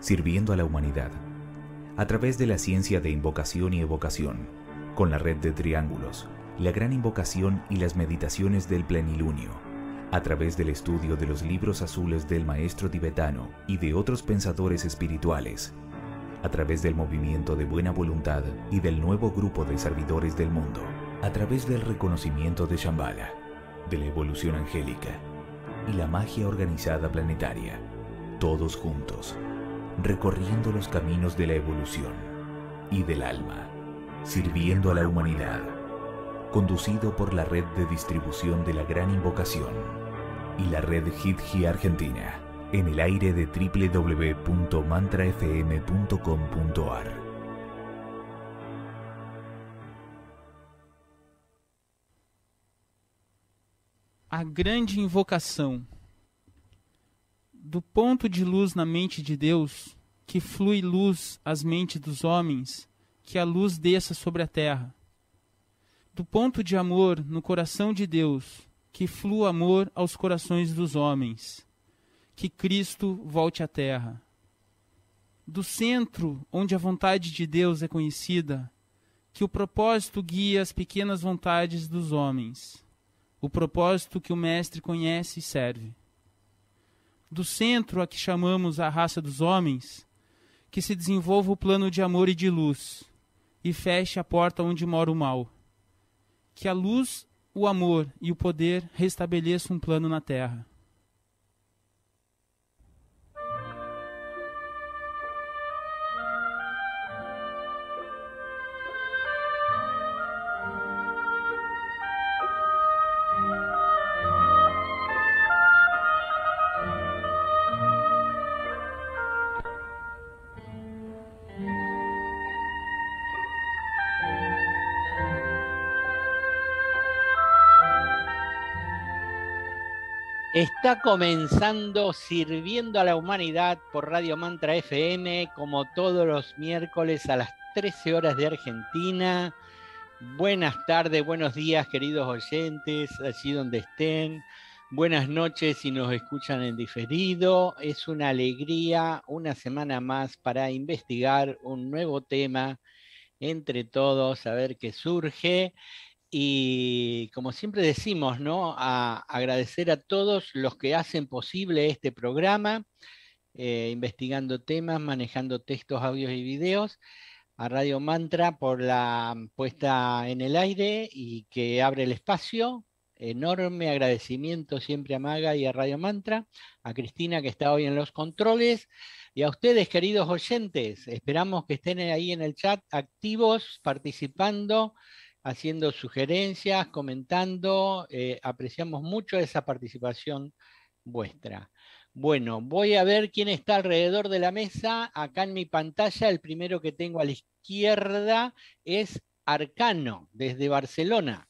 sirviendo a la humanidad, a través de la ciencia de invocación y evocación, con la red de triángulos, la gran invocación y las meditaciones del plenilunio, a través del estudio de los libros azules del maestro tibetano y de otros pensadores espirituales, a través del movimiento de buena voluntad y del nuevo grupo de servidores del mundo, a través del reconocimiento de Shambhala, de la evolución angélica y la magia organizada planetaria, todos juntos recorriendo los caminos de la evolución y del alma, sirviendo a la humanidad, conducido por la red de distribución de la Gran Invocación y la red Hitgi Argentina, en el aire de www.mantrafm.com.ar. A grande Invocación do ponto de luz na mente de Deus, que flui luz às mentes dos homens, que a luz desça sobre a terra. Do ponto de amor no coração de Deus, que flua amor aos corações dos homens, que Cristo volte à terra. Do centro onde a vontade de Deus é conhecida, que o propósito guie as pequenas vontades dos homens, o propósito que o Mestre conhece e serve do centro a que chamamos a raça dos homens, que se desenvolva o plano de amor e de luz, e feche a porta onde mora o mal. Que a luz, o amor e o poder restabeleçam um plano na terra. Está comenzando sirviendo a la humanidad por Radio Mantra FM, como todos los miércoles a las 13 horas de Argentina. Buenas tardes, buenos días, queridos oyentes, allí donde estén. Buenas noches si nos escuchan en diferido. Es una alegría una semana más para investigar un nuevo tema entre todos, a ver qué surge. Y como siempre decimos, agradecer a todos los que hacen posible este programa, eh, investigando temas, manejando textos, audios y videos, a Radio Mantra por la puesta en el aire y que abre el espacio. Enorme agradecimiento siempre a Maga y a Radio Mantra, a Cristina que está hoy en los controles, y a ustedes, queridos oyentes, esperamos que estén ahí en el chat activos, participando haciendo sugerencias, comentando. Eh, apreciamos mucho esa participación vuestra. Bueno, voy a ver quién está alrededor de la mesa. Acá en mi pantalla, el primero que tengo a la izquierda es Arcano, desde Barcelona.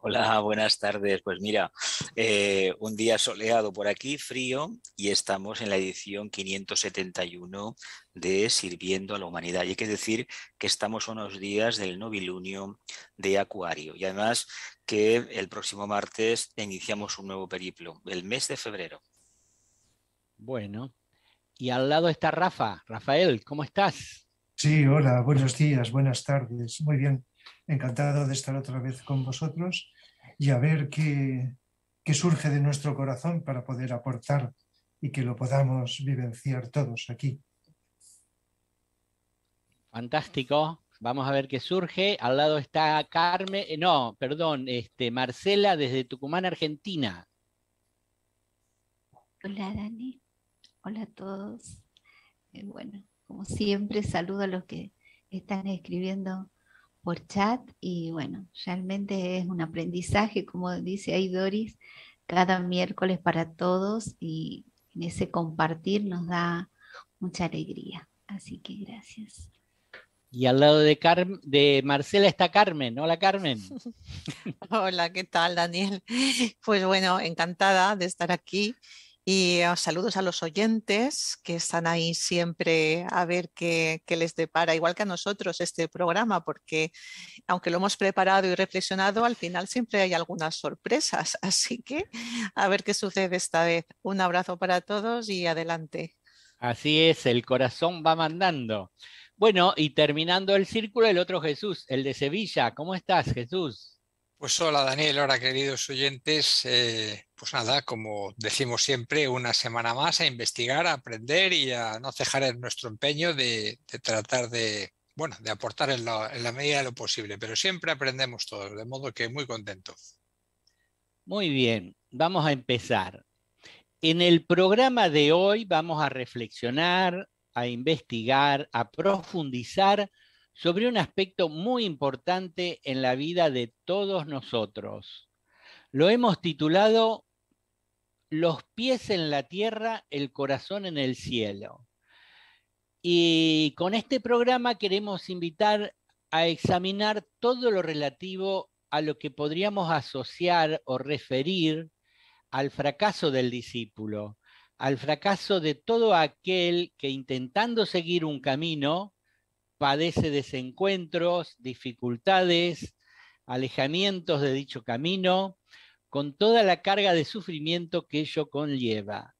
Hola, buenas tardes. Pues mira, eh, un día soleado por aquí, frío, y estamos en la edición 571 de Sirviendo a la Humanidad. Y hay que decir que estamos unos días del novilunio de Acuario. Y además que el próximo martes iniciamos un nuevo periplo, el mes de febrero. Bueno, y al lado está Rafa. Rafael, ¿cómo estás? Sí, hola, buenos días, buenas tardes. Muy bien. Encantado de estar otra vez con vosotros y a ver qué, surge de nuestro corazón para poder aportar y que lo podamos vivenciar todos aquí. Fantástico. Vamos a ver qué surge. Al lado está Carmen, eh, no, perdón, este, Marcela desde Tucumán, Argentina. Hola Dani, hola a todos. Eh, bueno, como siempre, saludo a los que están escribiendo por chat y bueno, realmente es un aprendizaje, como dice ahí Doris, cada miércoles para todos y en ese compartir nos da mucha alegría. Así que gracias. Y al lado de, de Marcela está Carmen. Hola Carmen. Hola, ¿qué tal Daniel? Pues bueno, encantada de estar aquí y ah, saludos a los oyentes que están ahí siempre a ver qué, les depara, igual que a nosotros, este programa, porque aunque lo hemos preparado y reflexionado, al final siempre hay algunas sorpresas. Así que a ver qué sucede esta vez. Un abrazo para todos y adelante. Así es, el corazón va mandando. Bueno, y terminando el círculo, el otro Jesús, el de Sevilla. ¿Cómo estás, Jesús? Pues hola, Daniel. Hola, queridos oyentes. Eh, pues nada, como decimos siempre, una semana más a investigar, a aprender y a no cejar en nuestro empeño de, tratar de, bueno, de aportar en la, en la, medida de lo posible, pero siempre aprendemos todos, de modo que muy contentos. Muy bien, vamos a empezar. En el programa de hoy vamos a reflexionar, a investigar, a profundizar sobre un aspecto muy importante en la vida de todos nosotros. Lo hemos titulado los pies en la tierra, el corazón en el cielo. Y con este programa queremos invitar a examinar todo lo relativo a lo que podríamos asociar o referir al fracaso del discípulo, al fracaso de todo aquel que intentando seguir un camino padece desencuentros, dificultades, alejamientos de dicho camino, con toda la carga de sufrimiento que ello conlleva.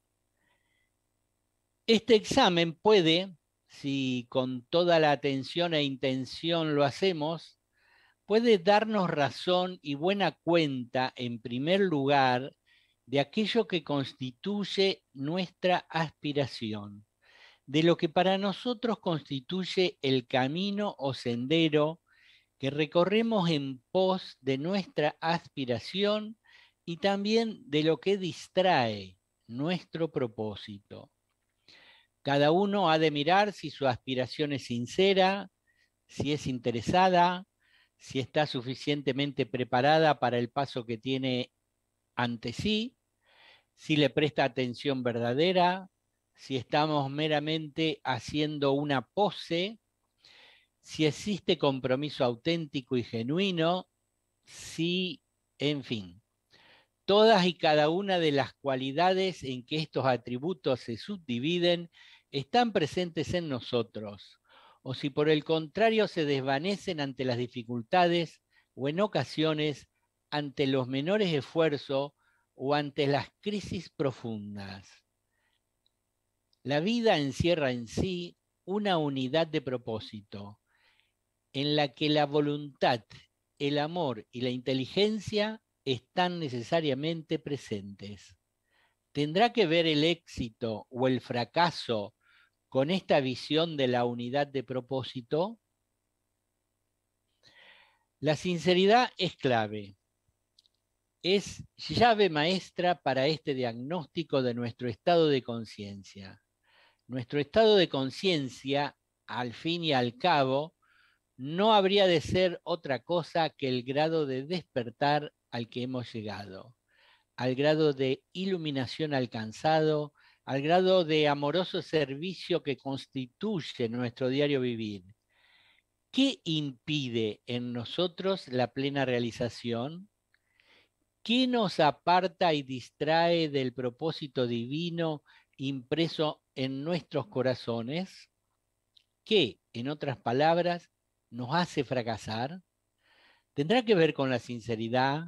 Este examen puede, si con toda la atención e intención lo hacemos, puede darnos razón y buena cuenta, en primer lugar, de aquello que constituye nuestra aspiración, de lo que para nosotros constituye el camino o sendero que recorremos en pos de nuestra aspiración y también de lo que distrae nuestro propósito. Cada uno ha de mirar si su aspiración es sincera, si es interesada, si está suficientemente preparada para el paso que tiene ante sí, si le presta atención verdadera, si estamos meramente haciendo una pose, si existe compromiso auténtico y genuino, si, en fin todas y cada una de las cualidades en que estos atributos se subdividen están presentes en nosotros, o si por el contrario se desvanecen ante las dificultades o en ocasiones ante los menores esfuerzos o ante las crisis profundas. La vida encierra en sí una unidad de propósito, en la que la voluntad, el amor y la inteligencia están necesariamente presentes. ¿Tendrá que ver el éxito o el fracaso con esta visión de la unidad de propósito? La sinceridad es clave. Es llave maestra para este diagnóstico de nuestro estado de conciencia. Nuestro estado de conciencia, al fin y al cabo, no habría de ser otra cosa que el grado de despertar al que hemos llegado, al grado de iluminación alcanzado, al grado de amoroso servicio que constituye nuestro diario vivir. ¿Qué impide en nosotros la plena realización? ¿Qué nos aparta y distrae del propósito divino impreso en nuestros corazones? ¿Qué, en otras palabras, nos hace fracasar? ¿Tendrá que ver con la sinceridad,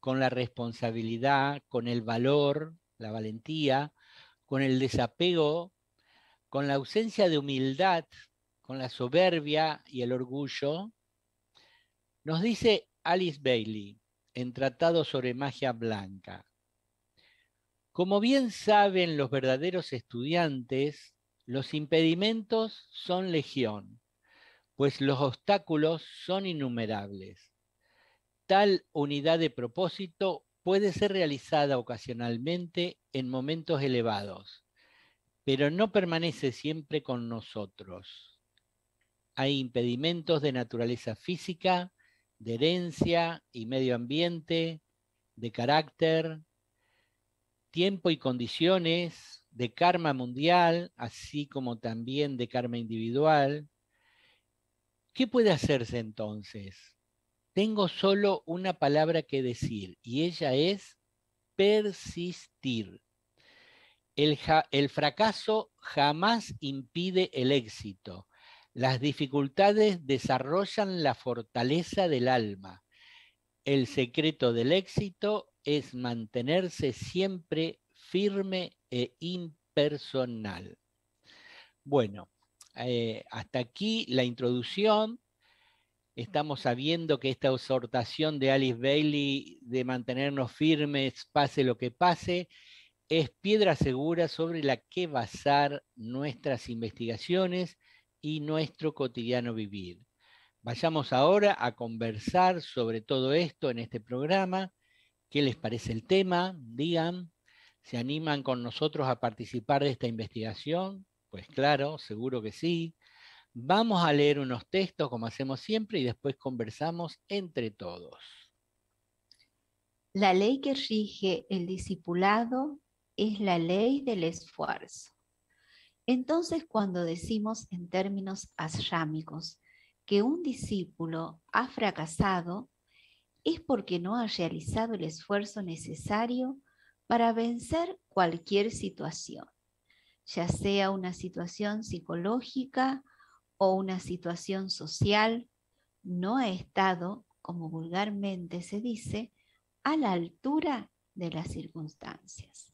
con la responsabilidad, con el valor, la valentía, con el desapego, con la ausencia de humildad, con la soberbia y el orgullo, nos dice Alice Bailey en Tratado sobre Magia Blanca. Como bien saben los verdaderos estudiantes, los impedimentos son legión, pues los obstáculos son innumerables. Tal unidad de propósito puede ser realizada ocasionalmente en momentos elevados, pero no permanece siempre con nosotros. Hay impedimentos de naturaleza física, de herencia y medio ambiente, de carácter, tiempo y condiciones, de karma mundial, así como también de karma individual. ¿Qué puede hacerse entonces? Tengo solo una palabra que decir y ella es persistir. El, fracaso jamás impide el éxito. Las dificultades desarrollan la fortaleza del alma. El secreto del éxito es mantenerse siempre firme e impersonal. Bueno, eh, hasta aquí la introducción estamos sabiendo que esta exhortación de Alice Bailey de mantenernos firmes, pase lo que pase, es piedra segura sobre la que basar nuestras investigaciones y nuestro cotidiano vivir. Vayamos ahora a conversar sobre todo esto en este programa. ¿Qué les parece el tema? Digan, ¿se animan con nosotros a participar de esta investigación? Pues claro, seguro que sí. Vamos a leer unos textos como hacemos siempre y después conversamos entre todos. La ley que rige el discipulado es la ley del esfuerzo. Entonces, cuando decimos en términos asrámicos que un discípulo ha fracasado, es porque no ha realizado el esfuerzo necesario para vencer cualquier situación, ya sea una situación psicológica o una situación social, no ha estado, como vulgarmente se dice, a la altura de las circunstancias.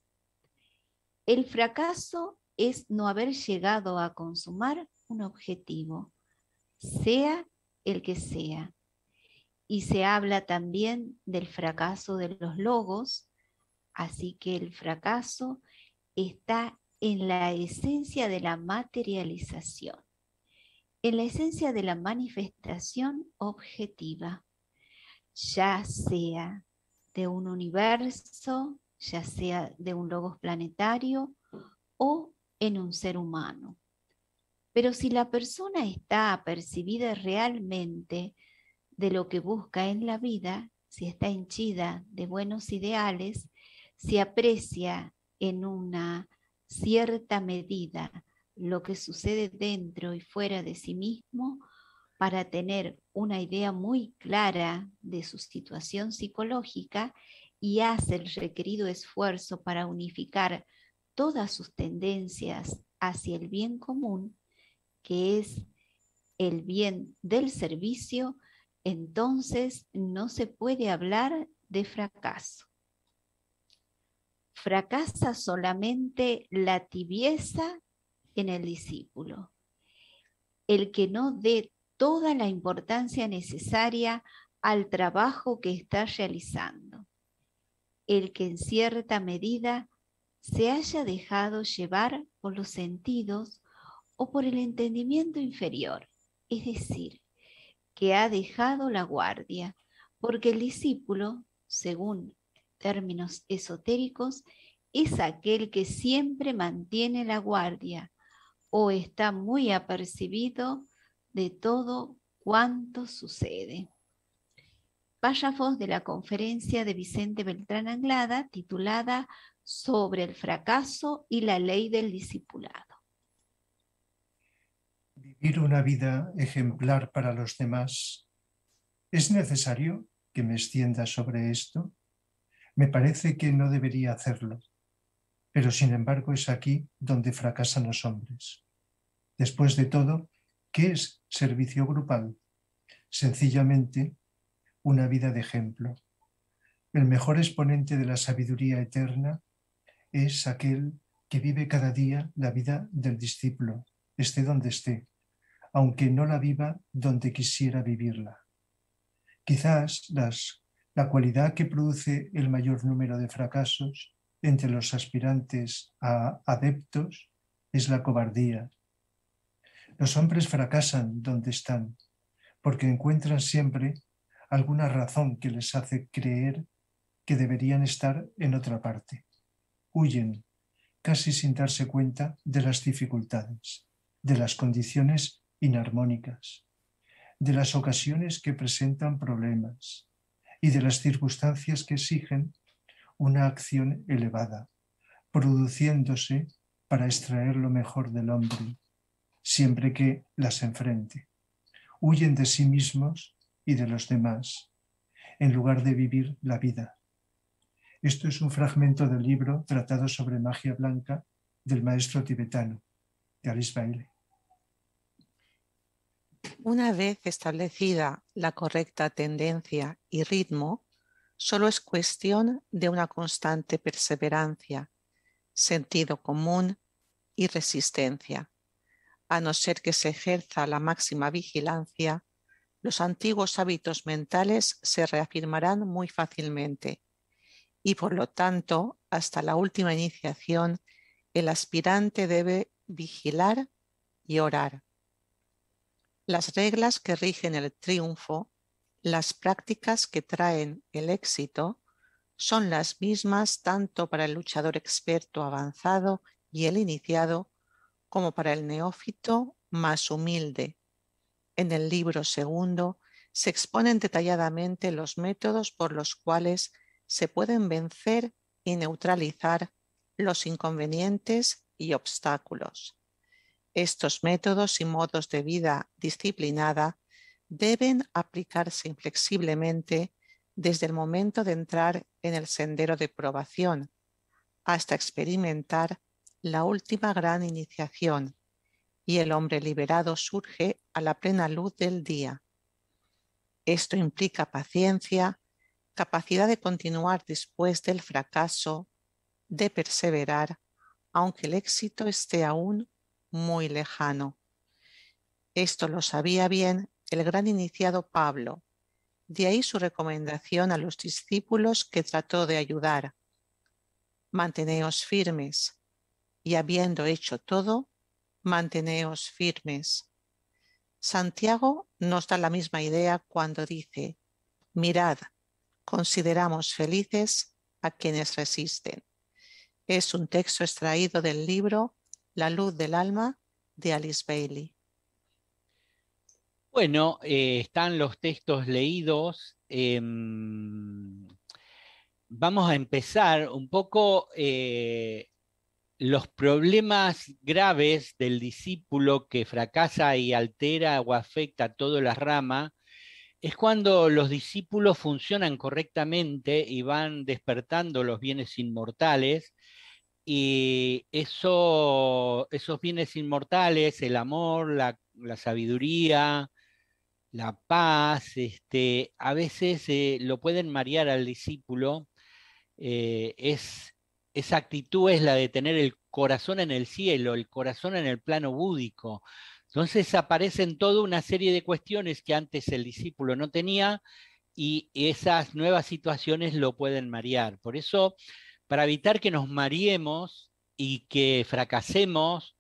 El fracaso es no haber llegado a consumar un objetivo, sea el que sea. Y se habla también del fracaso de los logos, así que el fracaso está en la esencia de la materialización en la esencia de la manifestación objetiva, ya sea de un universo, ya sea de un logos planetario o en un ser humano. Pero si la persona está apercibida realmente de lo que busca en la vida, si está henchida de buenos ideales, se aprecia en una cierta medida lo que sucede dentro y fuera de sí mismo para tener una idea muy clara de su situación psicológica y hace el requerido esfuerzo para unificar todas sus tendencias hacia el bien común, que es el bien del servicio, entonces no se puede hablar de fracaso. Fracasa solamente la tibieza en el discípulo. El que no dé toda la importancia necesaria al trabajo que está realizando. El que en cierta medida se haya dejado llevar por los sentidos o por el entendimiento inferior, es decir, que ha dejado la guardia, porque el discípulo, según términos esotéricos, es aquel que siempre mantiene la guardia, o está muy apercibido de todo cuanto sucede. Párrafos de la conferencia de Vicente Beltrán Anglada titulada Sobre el fracaso y la ley del discipulado. Vivir una vida ejemplar para los demás. ¿Es necesario que me extienda sobre esto? Me parece que no debería hacerlo, pero sin embargo es aquí donde fracasan los hombres Después de todo, ¿qué es servicio grupal? Sencillamente, una vida de ejemplo. El mejor exponente de la sabiduría eterna es aquel que vive cada día la vida del discípulo, esté donde esté, aunque no la viva donde quisiera vivirla. Quizás la cualidad que produce el mayor número de fracasos entre los aspirantes a adeptos es la cobardía, los hombres fracasan donde están, porque encuentran siempre alguna razón que les hace creer que deberían estar en otra parte. Huyen, casi sin darse cuenta, de las dificultades, de las condiciones inarmónicas, de las ocasiones que presentan problemas y de las circunstancias que exigen una acción elevada, produciéndose para extraer lo mejor del hombre, siempre que las enfrente. Huyen de sí mismos y de los demás, en lugar de vivir la vida. Esto es un fragmento del libro Tratado sobre magia blanca del maestro tibetano, de Alice Bailey. Una vez establecida la correcta tendencia y ritmo, solo es cuestión de una constante perseverancia, sentido común y resistencia a no ser que se ejerza la máxima vigilancia, los antiguos hábitos mentales se reafirmarán muy fácilmente y por lo tanto, hasta la última iniciación, el aspirante debe vigilar y orar. Las reglas que rigen el triunfo, las prácticas que traen el éxito, son las mismas tanto para el luchador experto avanzado y el iniciado como para el neófito más humilde. En el libro segundo se exponen detalladamente los métodos por los cuales se pueden vencer y neutralizar los inconvenientes y obstáculos. Estos métodos y modos de vida disciplinada deben aplicarse inflexiblemente desde el momento de entrar en el sendero de probación hasta experimentar la última gran iniciación y el hombre liberado surge a la plena luz del día. Esto implica paciencia, capacidad de continuar después del fracaso, de perseverar, aunque el éxito esté aún muy lejano. Esto lo sabía bien el gran iniciado Pablo. De ahí su recomendación a los discípulos que trató de ayudar. Manteneos firmes, y habiendo hecho todo, manteneos firmes. Santiago nos da la misma idea cuando dice, mirad, consideramos felices a quienes resisten. Es un texto extraído del libro La luz del alma de Alice Bailey. Bueno, eh, están los textos leídos. Em, vamos a empezar un poco eh, los problemas graves del discípulo que fracasa y altera o afecta a toda la rama es cuando los discípulos funcionan correctamente y van despertando los bienes inmortales y eso, esos bienes inmortales, el amor, la, sabiduría, la paz, este, a veces eh, lo pueden marear al discípulo. Eh, es, esa actitud es la de tener el corazón en el cielo, el corazón en el plano búdico. Entonces aparecen toda una serie de cuestiones que antes el discípulo no tenía y esas nuevas situaciones lo pueden marear. Por eso, para evitar que nos mariemos y que fracasemos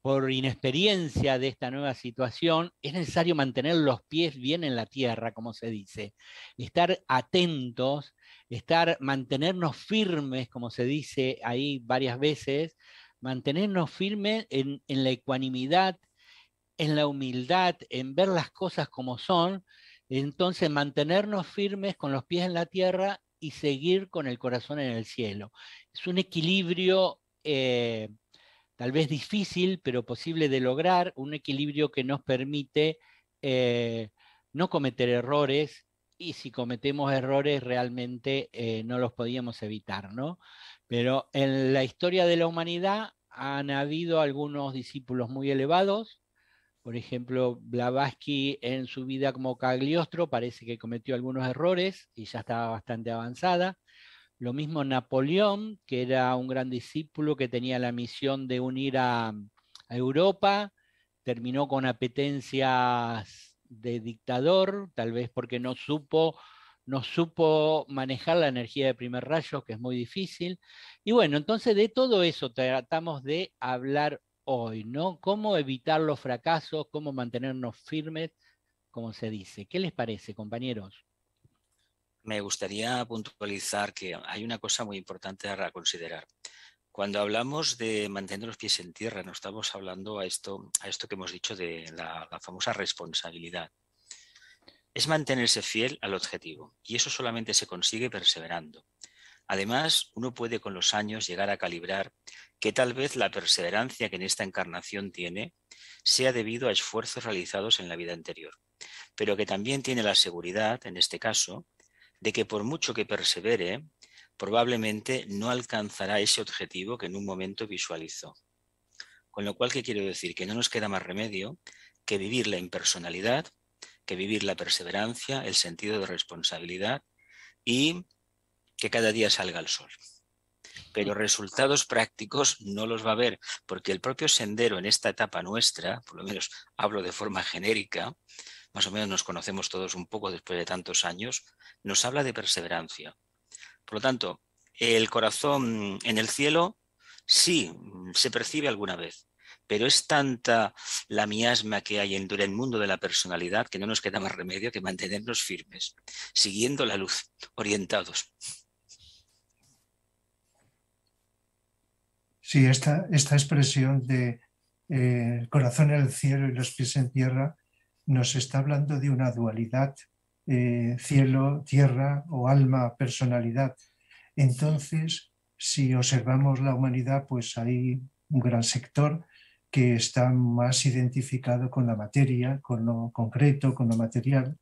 por inexperiencia de esta nueva situación, es necesario mantener los pies bien en la tierra, como se dice, estar atentos estar, mantenernos firmes, como se dice ahí varias veces, mantenernos firmes en, la ecuanimidad, en la humildad, en ver las cosas como son, entonces mantenernos firmes con los pies en la tierra y seguir con el corazón en el cielo. Es un equilibrio eh, tal vez difícil, pero posible de lograr, un equilibrio que nos permite eh, no cometer errores, y si cometemos errores realmente eh, no los podíamos evitar, ¿no? Pero en la historia de la humanidad han habido algunos discípulos muy elevados, por ejemplo, Blavatsky en su vida como Cagliostro parece que cometió algunos errores y ya estaba bastante avanzada. Lo mismo Napoleón, que era un gran discípulo que tenía la misión de unir a Europa, terminó con apetencias de dictador, tal vez porque no supo, no supo manejar la energía de primer rayo, que es muy difícil. Y bueno, entonces de todo eso tratamos de hablar hoy, ¿no? Cómo evitar los fracasos, cómo mantenernos firmes, como se dice. ¿Qué les parece, compañeros? Me gustaría puntualizar que hay una cosa muy importante a considerar. Cuando hablamos de mantener los pies en tierra, no estamos hablando a esto, a esto que hemos dicho de la famosa responsabilidad. Es mantenerse fiel al objetivo y eso solamente se consigue perseverando. Además, uno puede con los años llegar a calibrar que tal vez la perseverancia que en esta encarnación tiene sea debido a esfuerzos realizados en la vida anterior, pero que también tiene la seguridad, en este caso, de que por mucho que persevere, probablemente no alcanzará ese objetivo que en un momento visualizó. Con lo cual, ¿qué quiero decir? Que no nos queda más remedio que vivir la impersonalidad, que vivir la perseverancia, el sentido de responsabilidad y que cada día salga el sol. Pero resultados prácticos no los va a ver, porque el propio sendero en esta etapa nuestra, por lo menos hablo de forma genérica, más o menos nos conocemos todos un poco después de tantos años, nos habla de perseverancia, por lo tanto, el corazón en el cielo sí se percibe alguna vez, pero es tanta la miasma que hay en el mundo de la personalidad que no nos queda más remedio que mantenernos firmes, siguiendo la luz, orientados. Sí, esta, esta expresión de eh, corazón en el cielo y los pies en tierra nos está hablando de una dualidad eh, cielo, tierra o alma, personalidad. Entonces, si observamos la humanidad, pues hay un gran sector que está más identificado con la materia, con lo concreto, con lo material.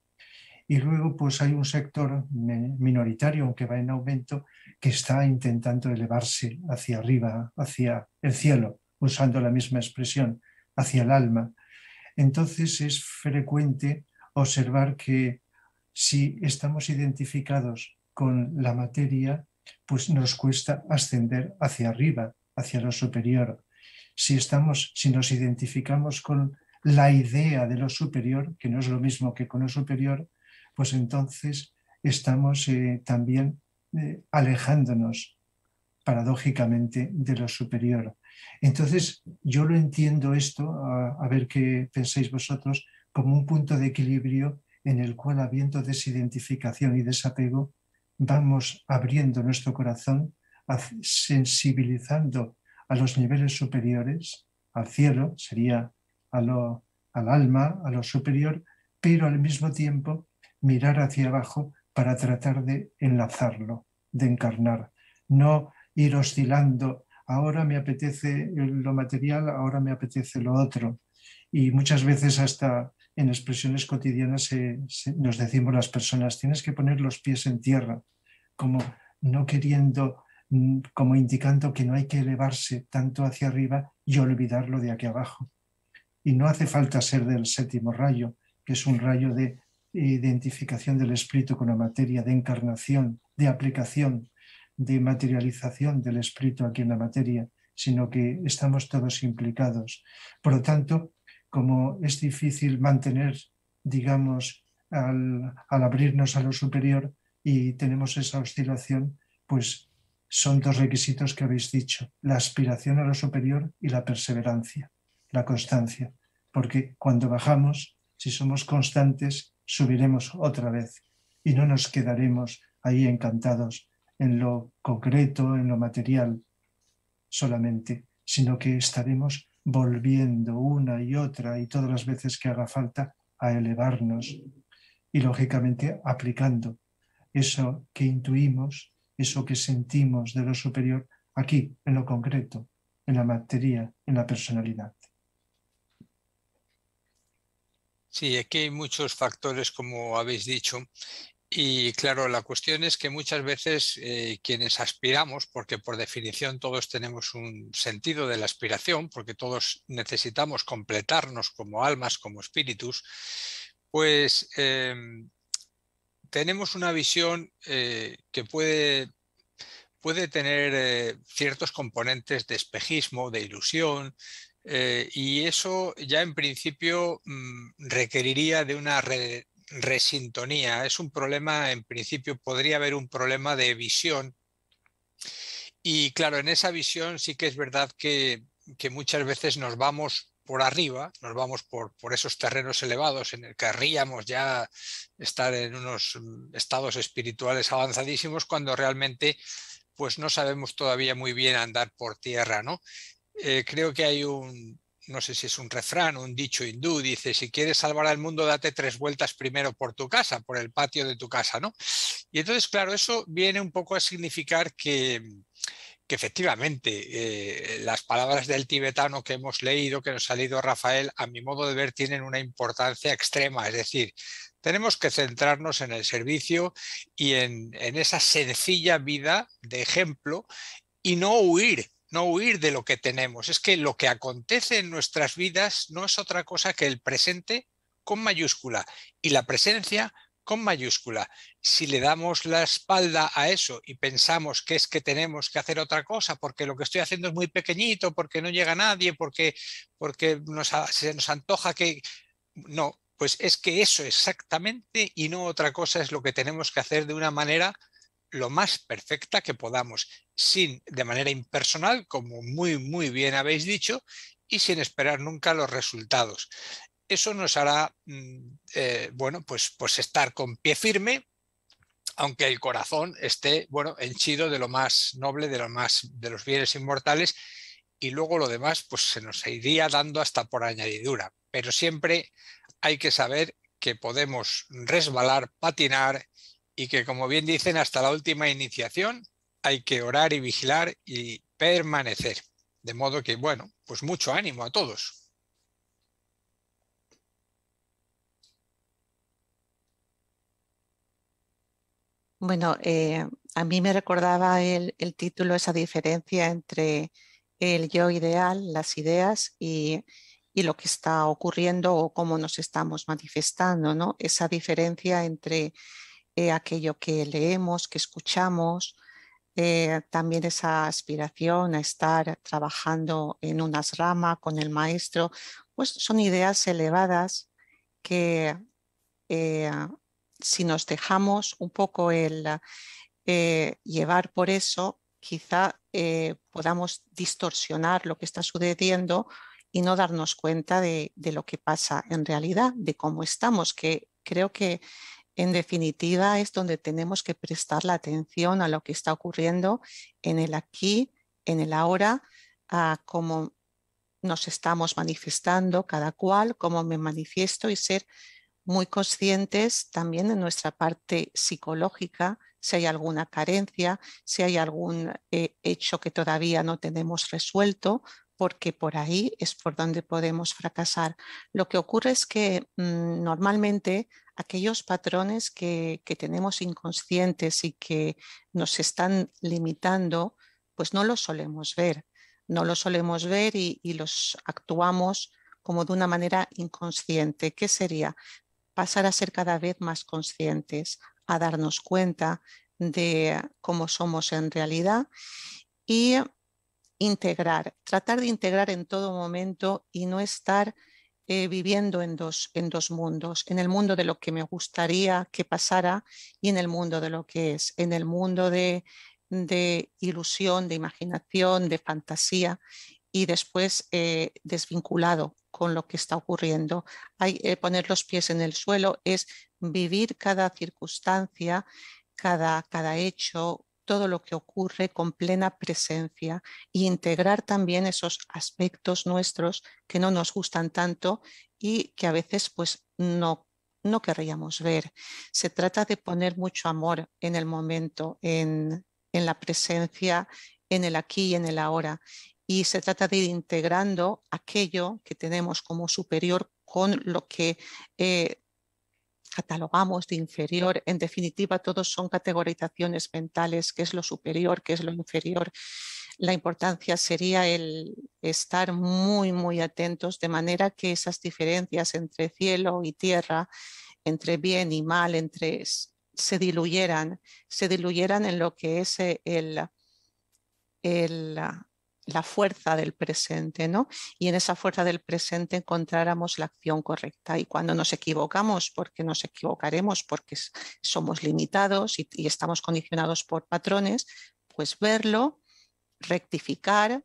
Y luego pues hay un sector minoritario, aunque va en aumento, que está intentando elevarse hacia arriba, hacia el cielo, usando la misma expresión, hacia el alma. Entonces es frecuente observar que si estamos identificados con la materia, pues nos cuesta ascender hacia arriba, hacia lo superior. Si, estamos, si nos identificamos con la idea de lo superior, que no es lo mismo que con lo superior, pues entonces estamos eh, también eh, alejándonos paradójicamente de lo superior. Entonces, yo lo entiendo esto, a, a ver qué pensáis vosotros, como un punto de equilibrio en el cual habiendo desidentificación y desapego, vamos abriendo nuestro corazón, sensibilizando a los niveles superiores, al cielo, sería a lo, al alma, a lo superior, pero al mismo tiempo mirar hacia abajo para tratar de enlazarlo, de encarnar, no ir oscilando, ahora me apetece lo material, ahora me apetece lo otro. Y muchas veces hasta en expresiones cotidianas nos decimos las personas, tienes que poner los pies en tierra, como no queriendo, mm, como indicando que no hay que elevarse tanto hacia arriba y olvidarlo de aquí abajo. Y no hace falta ser del séptimo rayo, que es un rayo de identificación del espíritu con la materia, de encarnación, de aplicación, de materialización del espíritu aquí en la materia, sino que estamos todos implicados. Por lo tanto, como es difícil mantener, digamos, al, abrirnos a lo superior y tenemos esa oscilación, pues son dos requisitos que habéis dicho, la aspiración a lo superior y la perseverancia, la constancia, porque cuando bajamos, si somos constantes, subiremos otra vez y no nos quedaremos ahí encantados en lo concreto, en lo material solamente, sino que estaremos volviendo una y otra y todas las veces que haga falta a elevarnos y lógicamente aplicando eso que intuimos, eso que sentimos de lo superior aquí, en lo concreto, en la materia, en la personalidad. Sí, aquí hay muchos factores, como habéis dicho, y claro, la cuestión es que muchas veces eh, quienes aspiramos, porque por definición todos tenemos un sentido de la aspiración, porque todos necesitamos completarnos como almas, como espíritus, pues em, tenemos una visión eh, que puede, puede tener eh, ciertos componentes de espejismo, de ilusión, y eso ya en principio mm, requeriría de una red resintonía. Es un problema, en principio, podría haber un problema de visión. Y claro, en esa visión sí que es verdad que, muchas veces nos vamos por arriba, nos vamos por, por esos terrenos elevados en el que querríamos ya estar en unos mm, estados espirituales avanzadísimos cuando realmente pues no sabemos todavía muy bien andar por tierra, ¿no? Eh, creo que hay un, no sé si es un refrán, un dicho hindú, dice, si quieres salvar al mundo, date tres vueltas primero por tu casa, por el patio de tu casa, ¿no? Y entonces, claro, eso viene un poco a significar que, efectivamente eh, las palabras del tibetano que hemos leído, que nos ha leído Rafael, a mi modo de ver, tienen una importancia extrema. Es decir, tenemos que centrarnos en el servicio y en, en esa sencilla vida de ejemplo y no huir no huir de lo que tenemos, es que lo que acontece en nuestras vidas no es otra cosa que el presente con mayúscula y la presencia con mayúscula. Si le damos la espalda a eso y pensamos que es que tenemos que hacer otra cosa porque lo que estoy haciendo es muy pequeñito, porque no llega nadie, porque, porque se nos antoja que... No, pues es que eso exactamente y no otra cosa es lo que tenemos que hacer de una manera lo más perfecta que podamos, sin de manera impersonal, como muy, muy bien habéis dicho, y sin esperar nunca los resultados. Eso nos hará, mm, eh, bueno, pues, pues estar con pie firme, aunque el corazón esté, bueno, henchido de lo más noble, de lo más, de los bienes inmortales, y luego lo demás, pues se nos iría dando hasta por añadidura. Pero siempre hay que saber que podemos resbalar, patinar y que, como bien dicen, hasta la última iniciación hay que orar y vigilar y permanecer. De modo que, bueno, pues mucho ánimo a todos. Bueno, eh, a mí me recordaba el, título esa diferencia entre el yo ideal, las ideas y, y, lo que está ocurriendo o cómo nos estamos manifestando, ¿no? Esa diferencia entre eh, aquello que leemos, que escuchamos, eh, también esa aspiración a estar trabajando en unas ramas con el maestro, pues son ideas elevadas que eh, si nos dejamos un poco el llevar por eso, quizá podamos distorsionar lo que está sucediendo y no darnos cuenta de, de lo que pasa en realidad, de cómo estamos, que creo que en definitiva, es donde tenemos que prestar la atención a lo que está ocurriendo en el aquí, en el ahora, a cómo nos estamos manifestando cada cual, cómo me manifiesto y ser muy conscientes también de nuestra parte psicológica, si hay alguna carencia, si hay algún eh, hecho que todavía no tenemos resuelto, porque por ahí es por donde podemos fracasar. Lo que ocurre es que mm, normalmente aquellos patrones que, tenemos inconscientes y que nos están limitando, pues no los solemos ver, no los solemos ver y, y los actuamos como de una manera inconsciente. ¿Qué sería? Pasar a ser cada vez más conscientes, a darnos cuenta de cómo somos en realidad y integrar, tratar de integrar en todo momento y no estar eh, viviendo en dos, en dos mundos, en el mundo de lo que me gustaría que pasara y en el mundo de lo que es, en el mundo de, de ilusión, de imaginación, de fantasía y después eh, desvinculado con lo que está ocurriendo. Eh, poner los pies en el suelo es vivir cada circunstancia, cada, cada hecho, todo lo que ocurre con plena presencia y integrar también esos aspectos nuestros que no nos gustan tanto y que a veces pues no no querríamos ver. Se trata de poner mucho amor en el momento, en, en la presencia, en el aquí y en el ahora. Y se trata de ir integrando aquello que tenemos como superior con lo que eh, catalogamos de inferior. En definitiva, todos son categorizaciones mentales, qué es lo superior, qué es lo inferior. La importancia sería el estar muy, muy atentos de manera que esas diferencias entre cielo y tierra, entre bien y mal, entre se diluyeran, se diluyeran en lo que es eh, el, el la fuerza del presente, ¿no? Y en esa fuerza del presente encontráramos la acción correcta. Y cuando nos equivocamos, porque nos equivocaremos, porque somos limitados y, estamos condicionados por patrones, pues verlo, rectificar,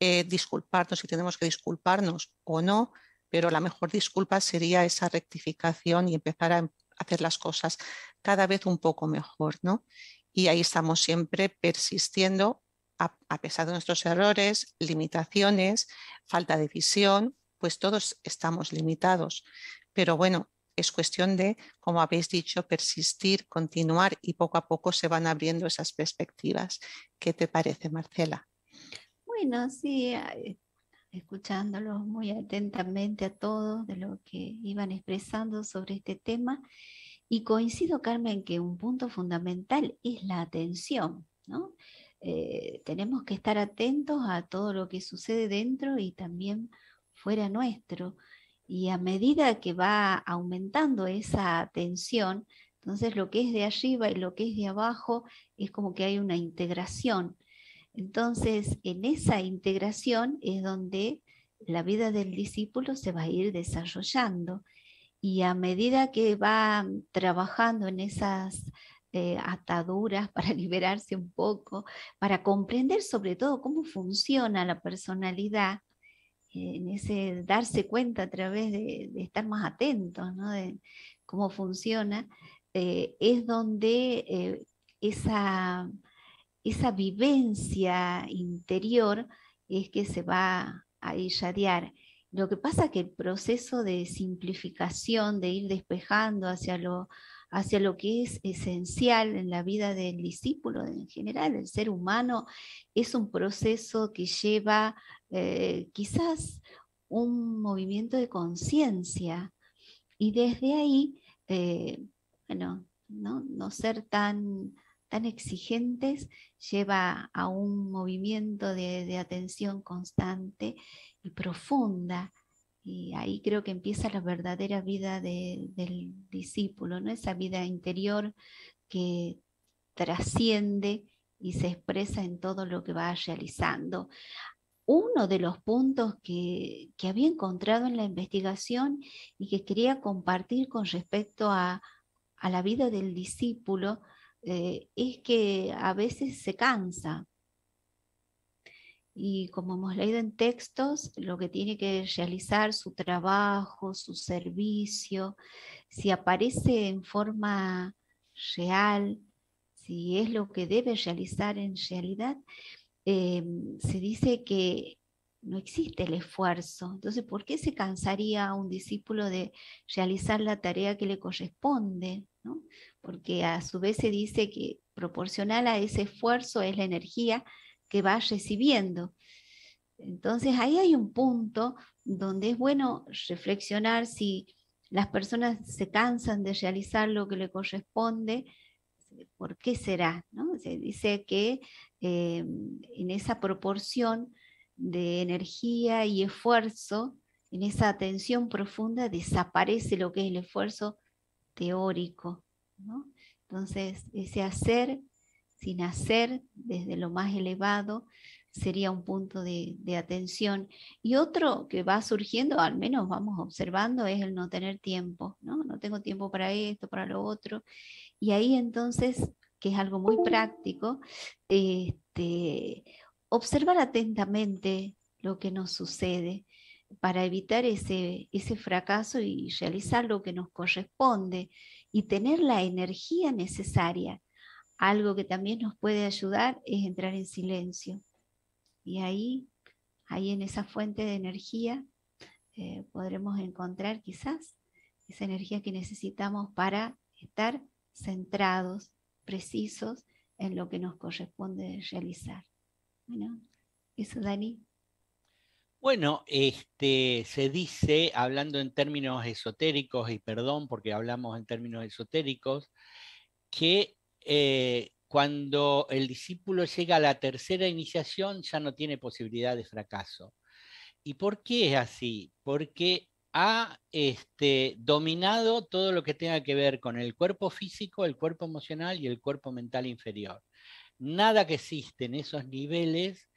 eh, disculparnos si tenemos que disculparnos o no, pero la mejor disculpa sería esa rectificación y empezar a em, hacer las cosas cada vez un poco mejor, ¿no? Y ahí estamos siempre persistiendo a, pesar de nuestros errores, limitaciones, falta de visión, pues todos estamos limitados. Pero bueno, es cuestión de, como habéis dicho, persistir, continuar y poco a poco se van abriendo esas perspectivas. ¿Qué te parece, Marcela? Bueno, sí, eh, escuchándolos muy atentamente a todos de lo que iban expresando sobre este tema. Y coincido, Carmen, que un punto fundamental es la atención, ¿no? Eh, tenemos que estar atentos a todo lo que sucede dentro y también fuera nuestro. Y a medida que va aumentando esa tensión, entonces lo que es de arriba y lo que es de abajo es como que hay una integración. Entonces, en esa integración es donde la vida del discípulo se va a ir desarrollando. Y a medida que va trabajando en esas eh, ataduras, para liberarse un poco, para comprender sobre todo cómo funciona la personalidad, eh, en ese darse cuenta a través de, estar más atentos, ¿no? de cómo funciona, eh, es donde esa, esa vivencia interior es que se va a irradiar. Lo que pasa es que el proceso de simplificación, de ir despejando hacia lo hacia lo que es esencial en la vida del discípulo en general, el ser humano, es un proceso que lleva eh, quizás un movimiento de conciencia y desde ahí, eh, bueno, ¿no? ser tan tan exigentes lleva a un movimiento de, atención constante y profunda y ahí creo que empieza la verdadera vida del discípulo, ¿no? esa vida interior que trasciende y se expresa en todo lo que va realizando. Uno de los puntos que, había encontrado en la investigación y que quería compartir con respecto a, la vida del discípulo eh, es que a veces se cansa, y como hemos leído en textos, lo que tiene que realizar su trabajo, su servicio, si aparece en forma real, si es lo que debe realizar en realidad, eh, se dice que no existe el esfuerzo. Entonces, ¿por qué se cansaría un discípulo de realizar la tarea que le corresponde? Porque a su vez se dice que proporcional a ese esfuerzo es la energía que va recibiendo. Entonces ahí hay un punto donde es bueno reflexionar si las personas se cansan de realizar lo que le corresponde, ¿por qué será? Se dice que eh, en esa proporción de energía y esfuerzo, en esa atención profunda, desaparece lo que es el esfuerzo teórico. Entonces, ese hacer sin hacer desde lo más elevado sería un punto de, atención. Y otro que va surgiendo, al menos vamos observando, es el no tener tiempo, ¿no? No tengo tiempo para esto, para lo otro. Y ahí entonces, que es algo muy práctico, este, observar atentamente lo que nos sucede para evitar ese, ese fracaso y realizar lo que nos corresponde y tener la energía necesaria algo que también nos puede ayudar es entrar en silencio. Y ahí, ahí en esa fuente de energía, eh, podremos encontrar quizás esa energía que necesitamos para estar centrados, precisos en lo que nos corresponde realizar. Bueno, eso, Dani. Bueno, este, se dice, hablando en términos esotéricos, y perdón porque hablamos en términos esotéricos, que eh, cuando el discípulo llega a la tercera iniciación ya no tiene posibilidad de fracaso. ¿Y por qué es así? Porque ha este, dominado todo lo que tenga que ver con el cuerpo físico, el cuerpo emocional y el cuerpo mental inferior. Nada que existe en esos niveles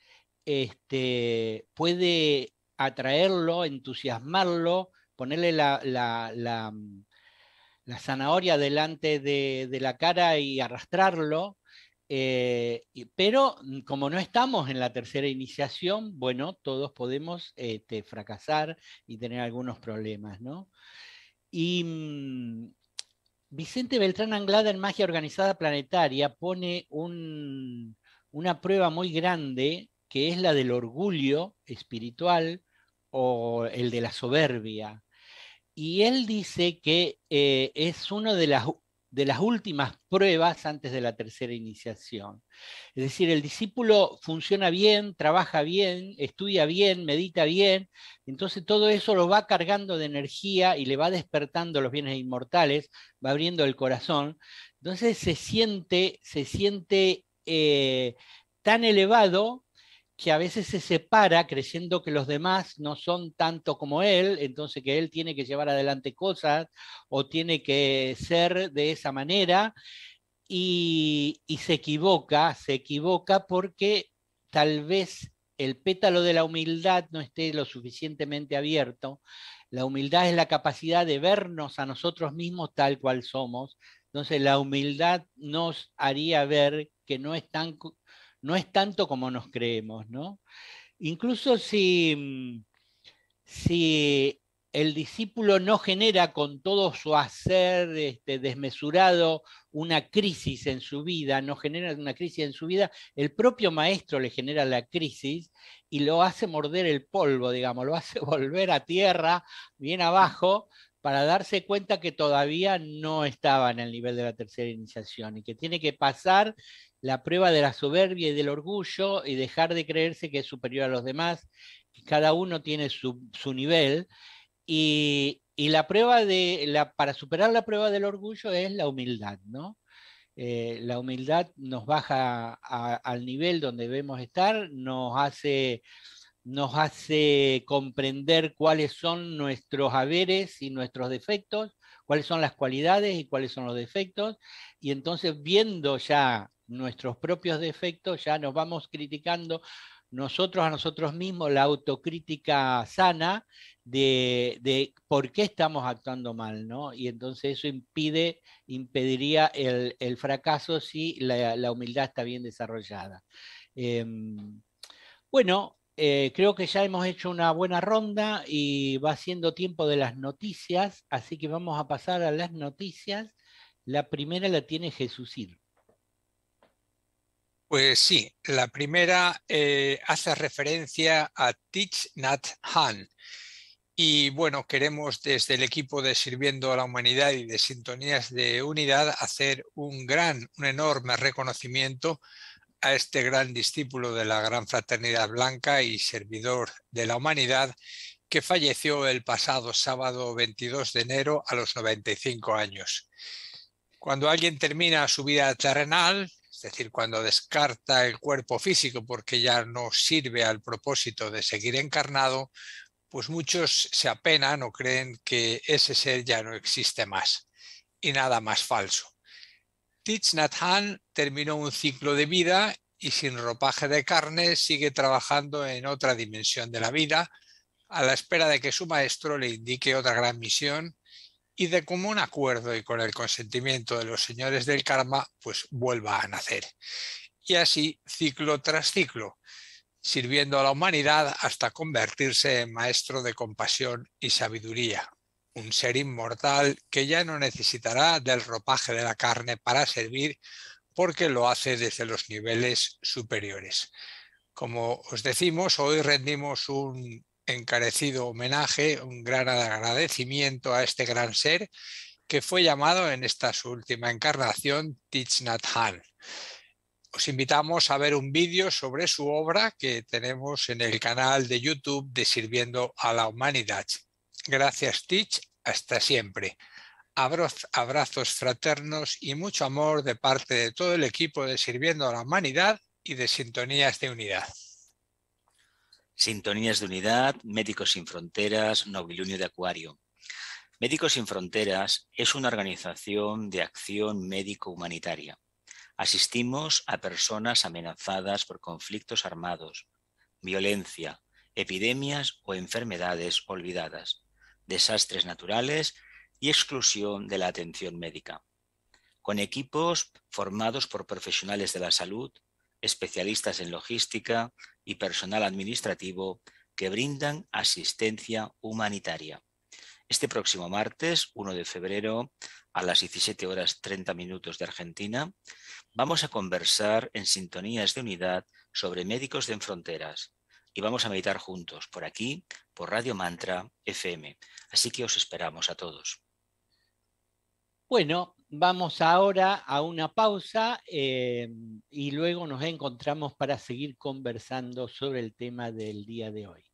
este, puede atraerlo, entusiasmarlo, ponerle la, mm, la zanahoria delante de, la cara y arrastrarlo. Eh, pero como no estamos en la tercera iniciación, bueno, todos podemos este, fracasar y tener algunos problemas, ¿no? Y mm, Vicente Beltrán Anglada en Magia Organizada Planetaria pone una prueba muy grande que es la del orgullo espiritual o el de la soberbia y él dice que eh, es una de las, de las últimas pruebas antes de la tercera iniciación. Es decir, el discípulo funciona bien, trabaja bien, estudia bien, medita bien, entonces todo eso lo va cargando de energía y le va despertando los bienes inmortales, va abriendo el corazón, entonces se siente, se siente eh, tan elevado que a veces se separa creyendo que los demás no son tanto como él, entonces que él tiene que llevar adelante cosas o tiene que ser de esa manera y, y se equivoca, se equivoca porque tal vez el pétalo de la humildad no esté lo suficientemente abierto. La humildad es la capacidad de vernos a nosotros mismos tal cual somos. Entonces la humildad nos haría ver que no es tan no es tanto como nos creemos, ¿no? Incluso si, mm, si el discípulo no genera con todo su hacer este, desmesurado una crisis en su vida, no genera una crisis en su vida, el propio maestro le genera la crisis y lo hace morder el polvo, digamos, lo hace volver a tierra, bien abajo, para darse cuenta que todavía no estaba en el nivel de la tercera iniciación y que tiene que pasar la prueba de la soberbia y del orgullo y dejar de creerse que es superior a los demás. Cada uno tiene su, nivel y, la prueba de la, para superar la prueba del orgullo es la humildad, ¿no? Eh, la humildad nos baja al nivel donde debemos estar, nos hace, nos hace comprender cuáles son nuestros haberes y nuestros defectos, cuáles son las cualidades y cuáles son los defectos, y entonces viendo ya nuestros propios defectos, ya nos vamos criticando nosotros a nosotros mismos la autocrítica sana de, por qué estamos actuando mal, ¿no? Y entonces eso impide, impediría el, fracaso si la, humildad está bien desarrollada. Em, bueno, eh, creo que ya hemos hecho una buena ronda y va siendo tiempo de las noticias, así que vamos a pasar a las noticias. La primera la tiene Jesucir. Pues sí, la primera eh, hace referencia a Teach Nat Han. Y bueno, queremos desde el equipo de Sirviendo a la Humanidad y de Sintonías de Unidad hacer un gran, un enorme reconocimiento a este gran discípulo de la Gran Fraternidad Blanca y servidor de la humanidad que falleció el pasado sábado 22 de enero a los 95 años. Cuando alguien termina su vida terrenal, es decir, cuando descarta el cuerpo físico porque ya no sirve al propósito de seguir encarnado, pues muchos se apenan o creen que ese ser ya no existe más y nada más falso. Tich Nhat terminó un ciclo de vida y sin ropaje de carne sigue trabajando en otra dimensión de la vida a la espera de que su maestro le indique otra gran misión y de común acuerdo y con el consentimiento de los señores del karma, pues vuelva a nacer. Y así ciclo tras ciclo, sirviendo a la humanidad hasta convertirse en maestro de compasión y sabiduría, un ser inmortal que ya no necesitará del ropaje de la carne para servir porque lo hace desde los niveles superiores. Como os decimos, hoy rendimos un encarecido homenaje, un gran agradecimiento a este gran ser que fue llamado en esta su última encarnación Tich Nathan. Os invitamos a ver un vídeo sobre su obra que tenemos en el canal de YouTube de Sirviendo a la Humanidad. Gracias Tich, hasta siempre. Abrazos fraternos y mucho amor de parte de todo el equipo de Sirviendo a la Humanidad y de Sintonías de Unidad. Sintonías de Unidad, Médicos Sin Fronteras, Novilunio de Acuario. Médicos Sin Fronteras es una organización de acción médico-humanitaria. Asistimos a personas amenazadas por conflictos armados, violencia, epidemias o enfermedades olvidadas, desastres naturales y exclusión de la atención médica. Con equipos formados por profesionales de la salud, especialistas en logística y personal administrativo que brindan asistencia humanitaria. Este próximo martes, 1 de febrero, a las 17 horas 30 minutos de Argentina, vamos a conversar en sintonías de unidad sobre médicos de fronteras y vamos a meditar juntos por aquí, por Radio Mantra FM. Así que os esperamos a todos. Bueno, vamos ahora a una pausa eh, y luego nos encontramos para seguir conversando sobre el tema del día de hoy.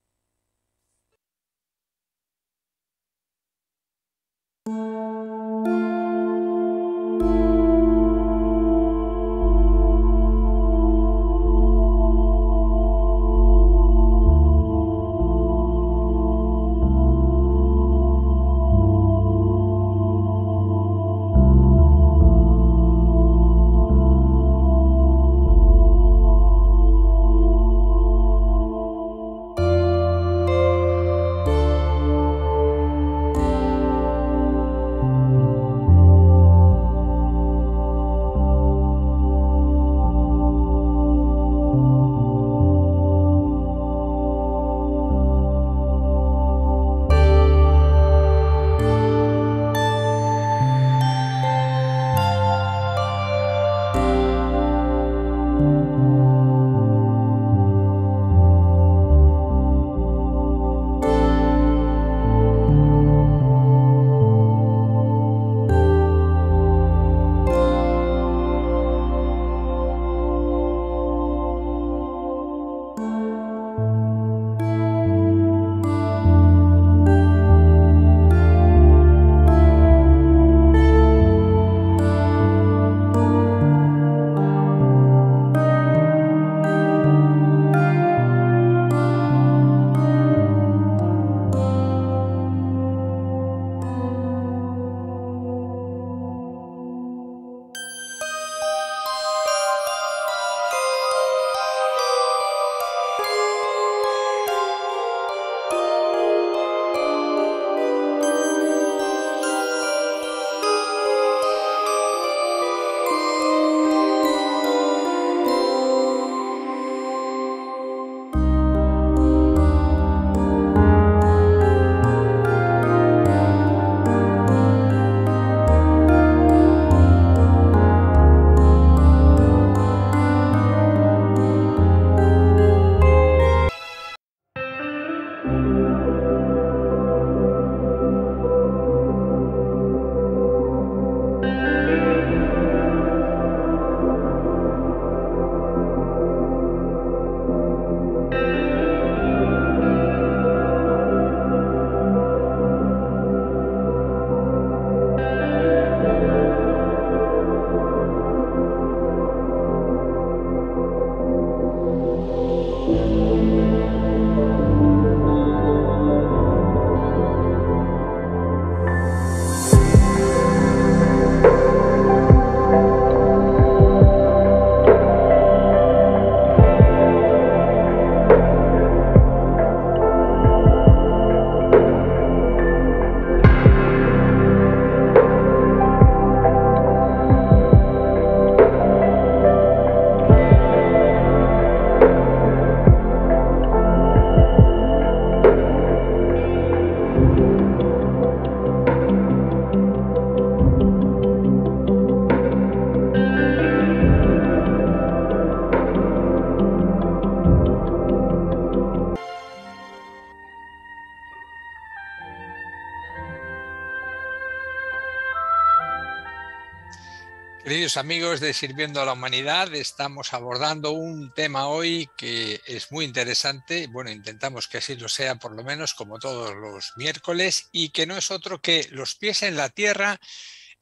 amigos de Sirviendo a la Humanidad, estamos abordando un tema hoy que es muy interesante, bueno, intentamos que así lo sea por lo menos como todos los miércoles, y que no es otro que los pies en la tierra,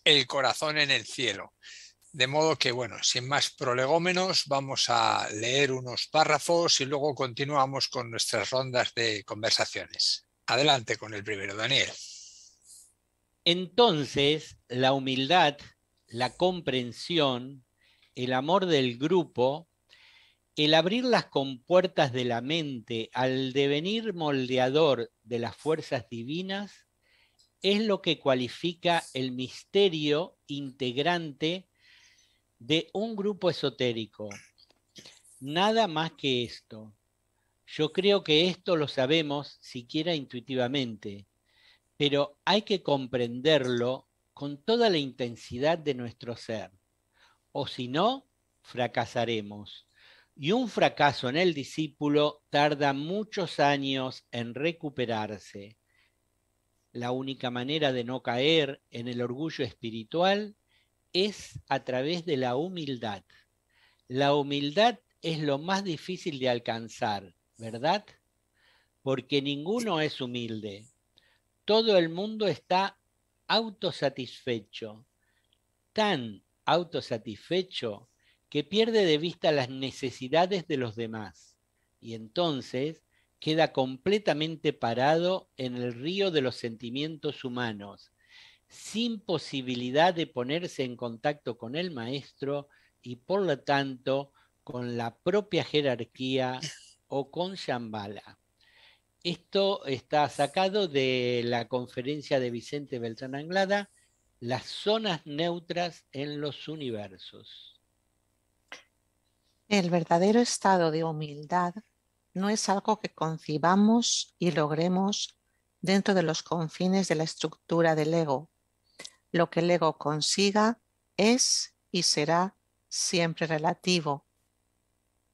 el corazón en el cielo. De modo que, bueno, sin más prolegómenos, vamos a leer unos párrafos y luego continuamos con nuestras rondas de conversaciones. Adelante con el primero, Daniel. Entonces, la humildad la comprensión, el amor del grupo, el abrir las compuertas de la mente al devenir moldeador de las fuerzas divinas es lo que cualifica el misterio integrante de un grupo esotérico. Nada más que esto. Yo creo que esto lo sabemos siquiera intuitivamente, pero hay que comprenderlo con toda la intensidad de nuestro ser, o si no, fracasaremos. Y un fracaso en el discípulo tarda muchos años en recuperarse. La única manera de no caer en el orgullo espiritual es a través de la humildad. La humildad es lo más difícil de alcanzar, ¿verdad? Porque ninguno es humilde. Todo el mundo está autosatisfecho, tan autosatisfecho que pierde de vista las necesidades de los demás y entonces queda completamente parado en el río de los sentimientos humanos, sin posibilidad de ponerse en contacto con el maestro y por lo tanto con la propia jerarquía o con Shambhala. Esto está sacado de la conferencia de Vicente Beltrán Anglada, las zonas neutras en los universos. El verdadero estado de humildad no es algo que concibamos y logremos dentro de los confines de la estructura del ego. Lo que el ego consiga es y será siempre relativo.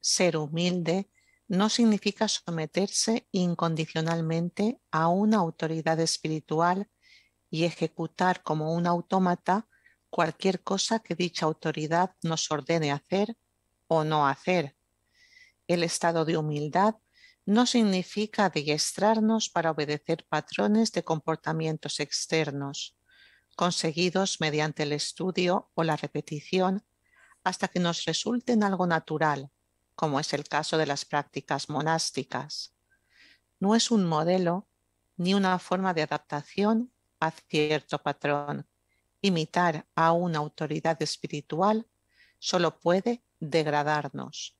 Ser humilde no significa someterse incondicionalmente a una autoridad espiritual y ejecutar como un autómata cualquier cosa que dicha autoridad nos ordene hacer o no hacer. El estado de humildad no significa adiestrarnos para obedecer patrones de comportamientos externos, conseguidos mediante el estudio o la repetición, hasta que nos resulten algo natural, como es el caso de las prácticas monásticas. No es un modelo ni una forma de adaptación a cierto patrón. Imitar a una autoridad espiritual solo puede degradarnos.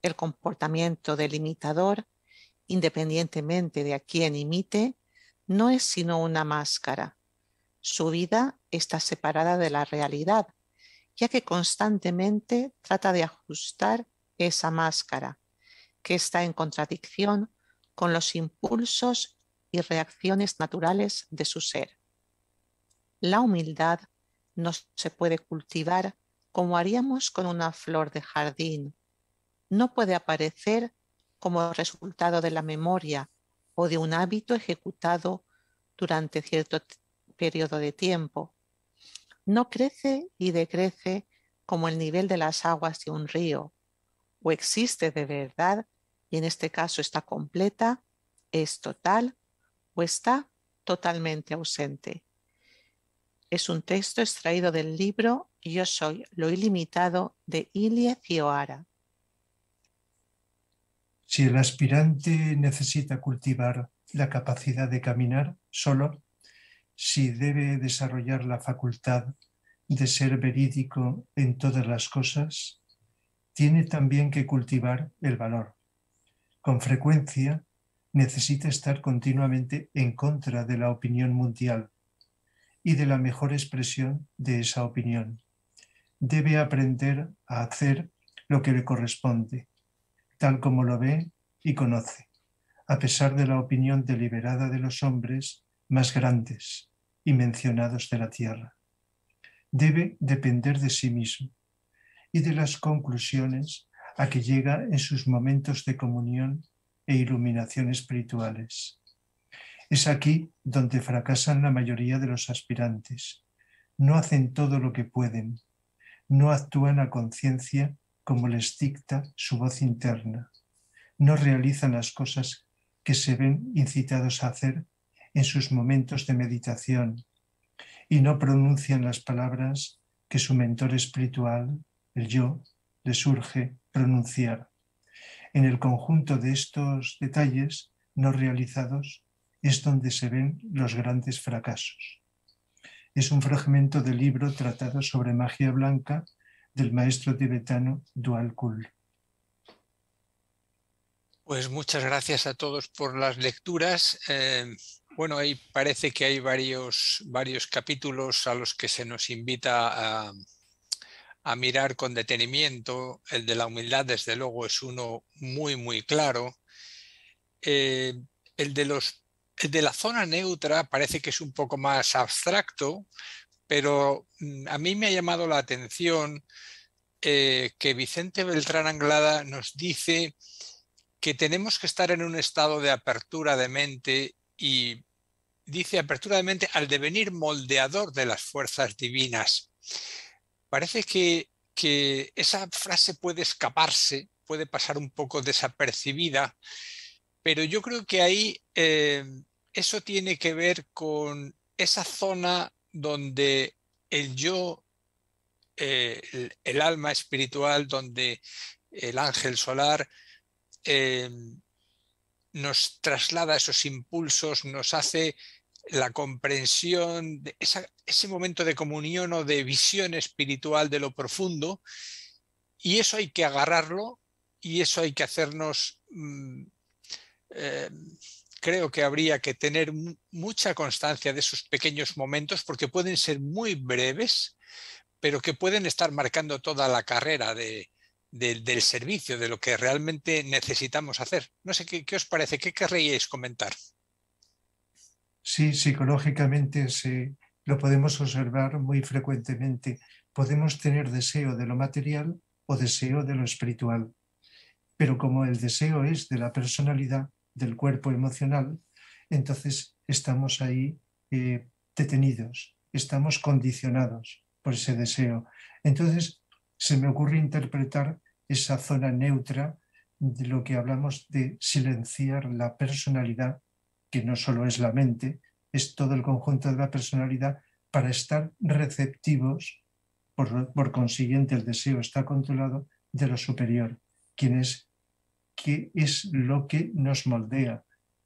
El comportamiento del imitador, independientemente de a quién imite, no es sino una máscara. Su vida está separada de la realidad, ya que constantemente trata de ajustar esa máscara, que está en contradicción con los impulsos y reacciones naturales de su ser. La humildad no se puede cultivar como haríamos con una flor de jardín. No puede aparecer como resultado de la memoria o de un hábito ejecutado durante cierto periodo de tiempo. No crece y decrece como el nivel de las aguas de un río o existe de verdad y en este caso está completa, es total o está totalmente ausente. Es un texto extraído del libro Yo soy lo ilimitado de Ilie Cioara. Si el aspirante necesita cultivar la capacidad de caminar solo, si debe desarrollar la facultad de ser verídico en todas las cosas, tiene también que cultivar el valor. Con frecuencia necesita estar continuamente en contra de la opinión mundial y de la mejor expresión de esa opinión. Debe aprender a hacer lo que le corresponde, tal como lo ve y conoce, a pesar de la opinión deliberada de los hombres más grandes y mencionados de la tierra. Debe depender de sí mismo, y de las conclusiones a que llega en sus momentos de comunión e iluminación espirituales. Es aquí donde fracasan la mayoría de los aspirantes. No hacen todo lo que pueden, no actúan a conciencia como les dicta su voz interna, no realizan las cosas que se ven incitados a hacer en sus momentos de meditación y no pronuncian las palabras que su mentor espiritual el yo, le surge pronunciar. En el conjunto de estos detalles no realizados es donde se ven los grandes fracasos. Es un fragmento del libro tratado sobre magia blanca del maestro tibetano Dual Kul. Pues muchas gracias a todos por las lecturas. Eh, bueno, ahí parece que hay varios, varios capítulos a los que se nos invita a, a mirar con detenimiento. El de la humildad, desde luego, es uno muy, muy claro. Eh, el, de los, de la zona neutra parece que es un poco más abstracto, pero mm, a mí me ha llamado la atención eh, que Vicente Beltrán Anglada nos dice que tenemos que estar en un estado de apertura de mente y dice apertura de mente al devenir moldeador de las fuerzas divinas parece que, que esa frase puede escaparse, puede pasar un poco desapercibida, pero yo creo que ahí eh, eso tiene que ver con esa zona donde el yo, eh, el, alma espiritual, donde el ángel solar eh, nos traslada esos impulsos, nos hace la comprensión, de ese momento de comunión o de visión espiritual de lo profundo, y eso hay que agarrarlo y eso hay que hacernos, mm, eh, creo que habría que tener mucha constancia de esos pequeños momentos porque pueden ser muy breves, pero que pueden estar marcando toda la carrera del servicio, de lo que realmente necesitamos hacer. No sé qué, qué os parece, qué querríais comentar. Sí, psicológicamente lo podemos observar muy frecuentemente. Podemos tener deseo de lo material o deseo de lo espiritual. Pero como el deseo es de la personalidad, del cuerpo emocional, entonces estamos ahí eh, detenidos, estamos condicionados por ese deseo. Entonces se me ocurre interpretar esa zona neutra de lo que hablamos de silenciar la personalidad que no solo es la mente, es todo el conjunto de la personalidad para estar receptivos, por, consiguiente el deseo está controlado, de lo superior, quien es, qué es lo que nos moldea,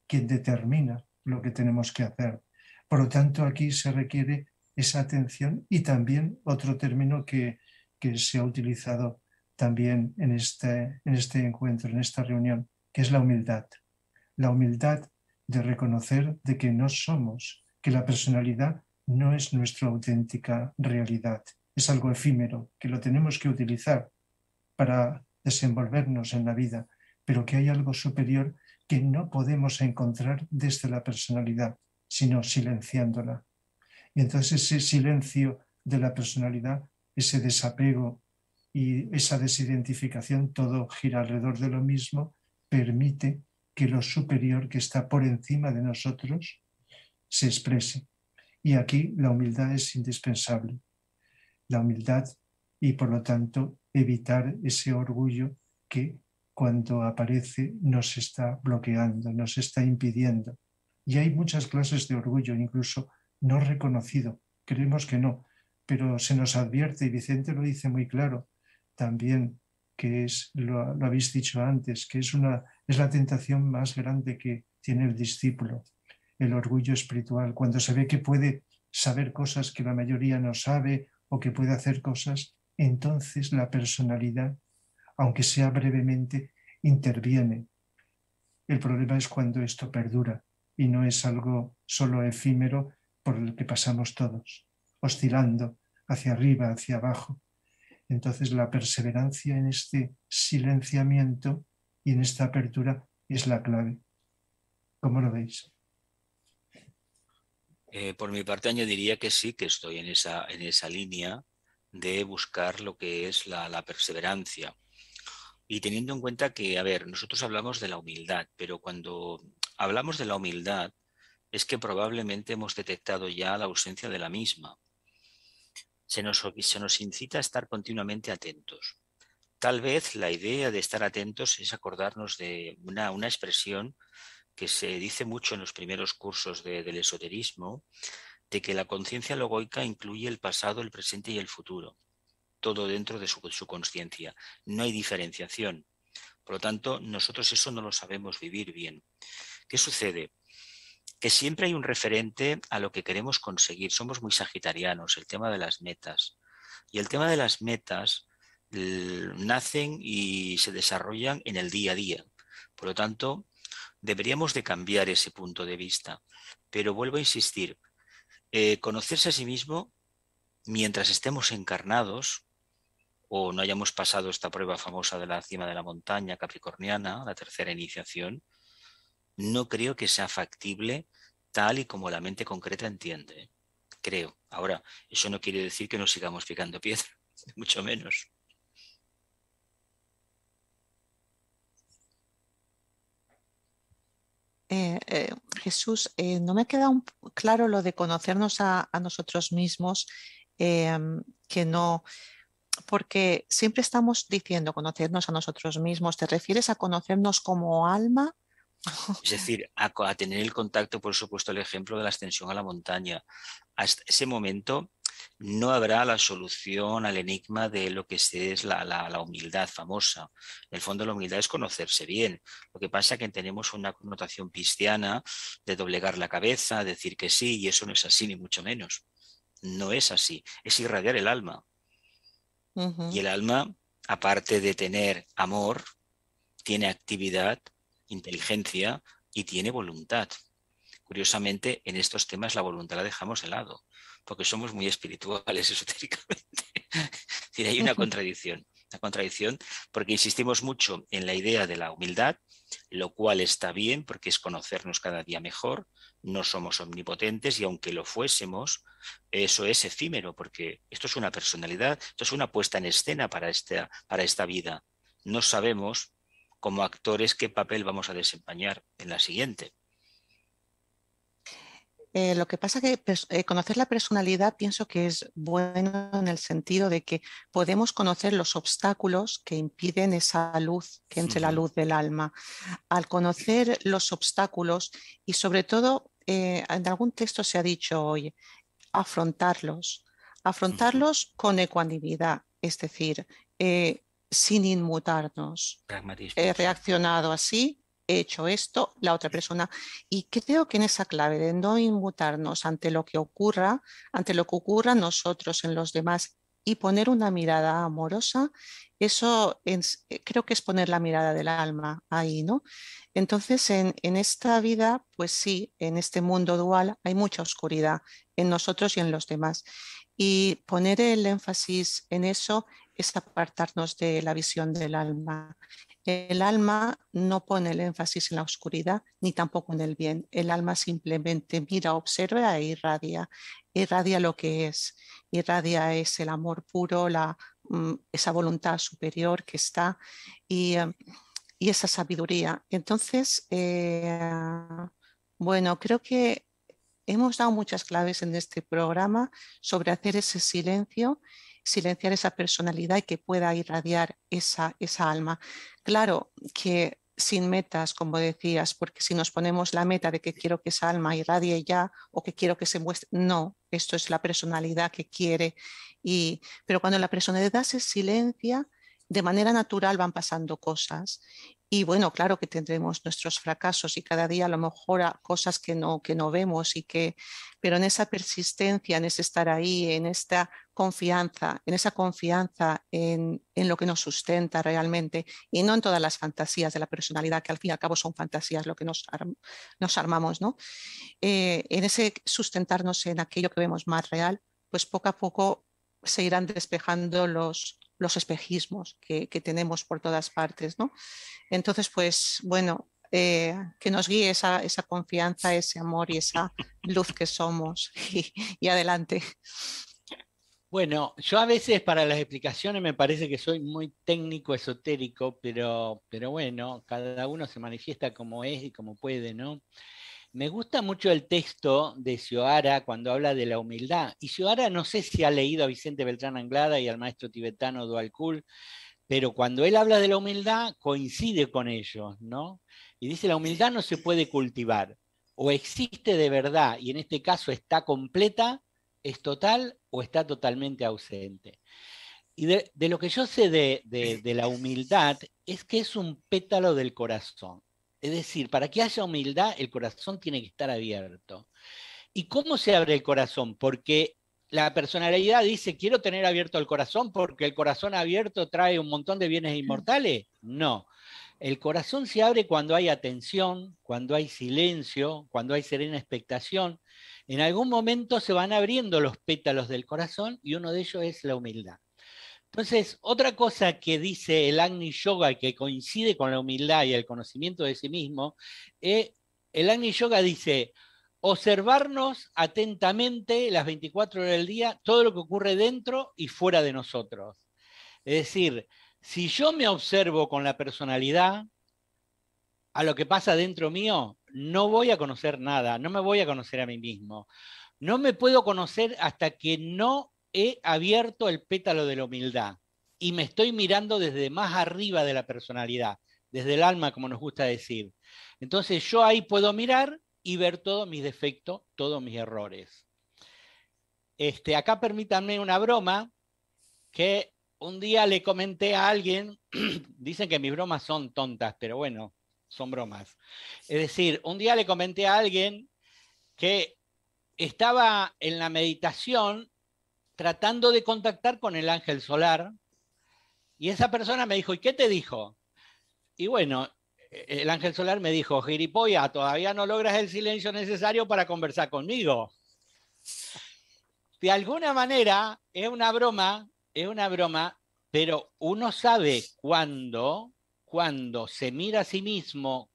quien determina lo que tenemos que hacer. Por lo tanto, aquí se requiere esa atención y también otro término que, que se ha utilizado también en este, en este encuentro, en esta reunión, que es la humildad. La humildad de reconocer de que no somos, que la personalidad no es nuestra auténtica realidad, es algo efímero, que lo tenemos que utilizar para desenvolvernos en la vida, pero que hay algo superior que no podemos encontrar desde la personalidad, sino silenciándola. Y entonces ese silencio de la personalidad, ese desapego y esa desidentificación, todo gira alrededor de lo mismo, permite que lo superior que está por encima de nosotros se exprese. Y aquí la humildad es indispensable. La humildad y por lo tanto evitar ese orgullo que cuando aparece nos está bloqueando, nos está impidiendo. Y hay muchas clases de orgullo, incluso no reconocido. Creemos que no, pero se nos advierte, y Vicente lo dice muy claro, también que es, lo, habéis dicho antes, que es, una, es la tentación más grande que tiene el discípulo, el orgullo espiritual, cuando se ve que puede saber cosas que la mayoría no sabe o que puede hacer cosas, entonces la personalidad, aunque sea brevemente, interviene. El problema es cuando esto perdura y no es algo solo efímero por el que pasamos todos, oscilando hacia arriba, hacia abajo, entonces la perseverancia en este silenciamiento y en esta apertura es la clave. ¿Cómo lo veis? Eh, por mi parte añadiría que sí, que estoy en esa, línea de buscar lo que es la, la perseverancia. Y teniendo en cuenta que, a ver, nosotros hablamos de la humildad, pero cuando hablamos de la humildad es que probablemente hemos detectado ya la ausencia de la misma se nos, nos incita a estar continuamente atentos. Tal vez la idea de estar atentos es acordarnos de una, una expresión que se dice mucho en los primeros cursos del esoterismo, de que la conciencia logoica incluye el pasado, el presente y el futuro, todo dentro de su, su conciencia. No hay diferenciación. Por lo tanto, nosotros eso no lo sabemos vivir bien. ¿Qué sucede? que siempre hay un referente a lo que queremos conseguir. Somos muy sagitarianos, el tema de las metas. Y el tema de las metas nacen y se desarrollan en el día a día. Por lo tanto, deberíamos de cambiar ese punto de vista. Pero vuelvo a insistir, eh, conocerse a sí mismo mientras estemos encarnados o no hayamos pasado esta prueba famosa de la cima de la montaña capricorniana, la tercera iniciación, no creo que sea factible tal y como la mente concreta entiende, creo. Ahora, eso no quiere decir que nos sigamos picando piedra, mucho menos. Eh, eh, Jesús, eh, no me queda quedado claro lo de conocernos a nosotros mismos, em, que no, porque siempre estamos diciendo conocernos a nosotros mismos. ¿Te refieres a conocernos como alma Es decir, a, tener el contacto, por supuesto, el ejemplo de la ascensión a la montaña. Hasta ese momento no habrá la solución al enigma de lo que es la, humildad famosa. En el fondo, la humildad es conocerse bien. Lo que pasa es que tenemos una connotación cristiana de doblegar la cabeza, decir que sí, y eso no es así, ni mucho menos. No es así. Es irradiar el alma. Y el alma, aparte de tener amor, tiene actividad, inteligencia y tiene voluntad. Curiosamente, en estos temas la voluntad la dejamos de lado, porque somos muy espirituales esotéricamente. hay una contradicción, una contradicción porque insistimos mucho en la idea de la humildad, lo cual está bien porque es conocernos cada día mejor, no somos omnipotentes y aunque lo fuésemos, eso es efímero porque esto es una personalidad, esto es una puesta en escena para para esta vida. No sabemos como actores qué papel vamos a desempeñar en la siguiente. Eh, lo que pasa que pues, eh, conocer la personalidad pienso que es bueno en el sentido de que podemos conocer los obstáculos que impiden esa luz, que entre la luz del alma. Al conocer los obstáculos y sobre todo, eh, en algún texto se ha dicho hoy, afrontarlos, afrontarlos con ecuanimidad, es decir, sin inmutarnos. He reaccionado así, he hecho esto, la otra persona. Y creo que en esa clave de no inmutarnos ante lo que ocurra, ante lo que ocurra nosotros en los demás y poner una mirada amorosa, eso eh, creo que es poner la mirada del alma ahí, ¿no? Entonces, en, en esta vida, pues sí, en este mundo dual hay mucha oscuridad en nosotros y en los demás. Y poner el énfasis en eso es apartarnos de la visión del alma. El alma no pone el énfasis en la oscuridad ni tampoco en el bien. El alma simplemente mira, observa e irradia. Irradia lo que es. Irradia es el amor puro, mm, esa voluntad superior que está y, em, esa sabiduría. Entonces, eh, bueno, creo que hemos dado muchas claves en este programa sobre hacer ese silencio silenciar esa personalidad y que pueda irradiar esa, esa alma. Claro que sin metas, como decías, porque si nos ponemos la meta de que quiero que esa alma irradie ya o que quiero que se muestre, no, esto es la personalidad que quiere. Y, pero cuando la personalidad se silencia, de manera natural van pasando cosas y bueno, claro que tendremos nuestros fracasos y cada día a lo mejor cosas que no, que no vemos y que, pero en esa persistencia, en ese estar ahí, en esta confianza, en esa confianza en, lo que nos sustenta realmente y no en todas las fantasías de la personalidad, que al fin y al cabo son fantasías lo que nos, armamos, ¿no? Eh, en ese sustentarnos en aquello que vemos más real, pues poco a poco se irán despejando los, los espejismos que, tenemos por todas partes. ¿no? Entonces, pues bueno, eh, que nos guíe esa, confianza, ese amor y esa luz que somos. Y, adelante. Bueno, yo a veces para las explicaciones me parece que soy muy técnico, esotérico, pero, pero bueno, cada uno se manifiesta como es y como puede, ¿no? Me gusta mucho el texto de Cioara cuando habla de la humildad. Y Cioara no sé si ha leído a Vicente Beltrán Anglada y al maestro tibetano Dual Kul, pero cuando él habla de la humildad coincide con ellos, ¿no? Y dice, la humildad no se puede cultivar, o existe de verdad, y en este caso está completa, es total o está totalmente ausente. Y de, lo que yo sé de la humildad es que es un pétalo del corazón. Es decir, para que haya humildad, el corazón tiene que estar abierto. ¿Y cómo se abre el corazón? Porque la personalidad dice, quiero tener abierto el corazón porque el corazón abierto trae un montón de bienes inmortales. No. El corazón se abre cuando hay atención, cuando hay silencio, cuando hay serena expectación. En algún momento se van abriendo los pétalos del corazón y uno de ellos es la humildad. Entonces, otra cosa que dice el Agni Yoga que coincide con la humildad y el conocimiento de sí mismo, eh, el Agni Yoga dice, observarnos atentamente las 24 horas del día todo lo que ocurre dentro y fuera de nosotros. Es decir, si yo me observo con la personalidad, a lo que pasa dentro mío, no voy a conocer nada, no me voy a conocer a mí mismo. No me puedo conocer hasta que no he abierto el pétalo de la humildad y me estoy mirando desde más arriba de la personalidad, desde el alma, como nos gusta decir. Entonces yo ahí puedo mirar y ver todos mis defectos, todos mis errores. Este, acá permítanme una broma que un día le comenté a alguien, dicen que mis bromas son tontas, pero bueno, son bromas. Es decir, un día le comenté a alguien que estaba en la meditación tratando de contactar con el ángel solar. Y esa persona me dijo, ¿y qué te dijo? Y bueno, e-, el ángel solar me dijo, Giripoya, todavía no logras el silencio necesario para conversar conmigo. De alguna manera, es una broma, es una broma, pero uno sabe cuando, cuando se mira a sí mismo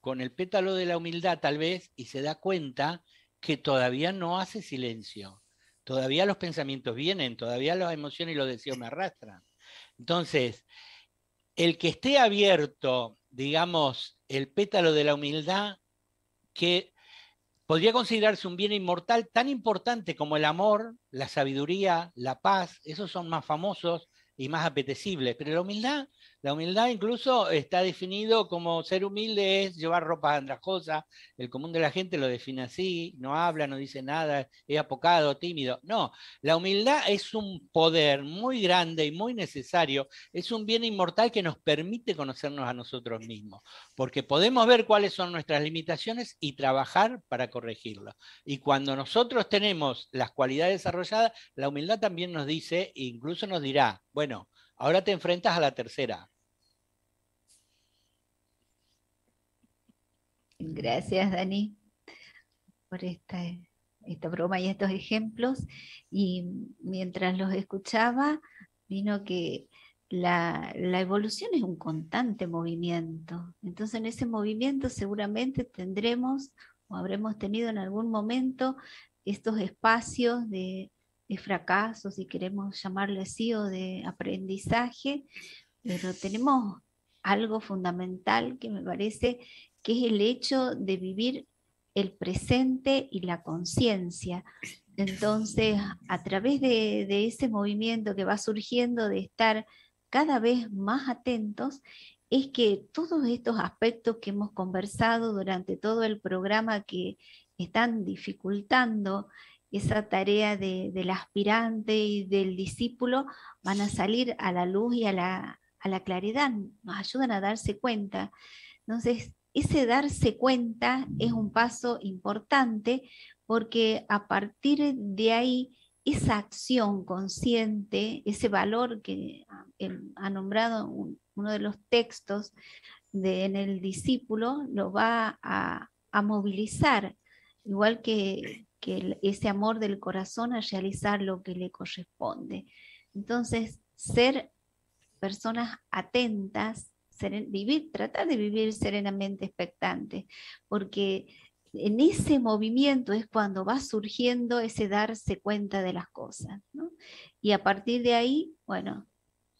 con el pétalo de la humildad tal vez y se da cuenta que todavía no hace silencio. Todavía los pensamientos vienen, todavía las emociones y los deseos me arrastran. Entonces, el que esté abierto, digamos, el pétalo de la humildad, que podría considerarse un bien inmortal tan importante como el amor, la sabiduría, la paz, esos son más famosos y más apetecibles, pero la humildad la humildad incluso está definido como ser humilde es llevar ropa andrajosa, el común de la gente lo define así, no habla, no dice nada, es apocado, tímido. No, la humildad es un poder muy grande y muy necesario, es un bien inmortal que nos permite conocernos a nosotros mismos, porque podemos ver cuáles son nuestras limitaciones y trabajar para corregirlas. Y cuando nosotros tenemos las cualidades desarrolladas, la humildad también nos dice, incluso nos dirá, bueno, ahora te enfrentas a la tercera, Gracias, Dani, por esta, esta broma y estos ejemplos. Y mientras los escuchaba, vino que la, evolución es un constante movimiento. Entonces en ese movimiento seguramente tendremos o habremos tenido en algún momento estos espacios de, de fracaso, si queremos llamarlo así, o de aprendizaje, pero tenemos algo fundamental que me parece que es el hecho de vivir el presente y la conciencia. Entonces, a través de, ese movimiento que va surgiendo de estar cada vez más atentos, es que todos estos aspectos que hemos conversado durante todo el programa que están dificultando esa tarea del aspirante y del discípulo van a salir a la luz y a la, a la claridad, nos ayudan a darse cuenta. Entonces, ese darse cuenta es un paso importante porque a partir de ahí esa acción consciente, ese valor que ha em, nombrado uno de los textos de, en el discípulo, lo va a, movilizar, igual que, ese amor del corazón a realizar lo que le corresponde. Entonces, ser personas atentas, vivir, tratar de vivir serenamente expectante, porque en ese movimiento es cuando va surgiendo ese darse cuenta de las cosas. Y a partir de ahí, bueno,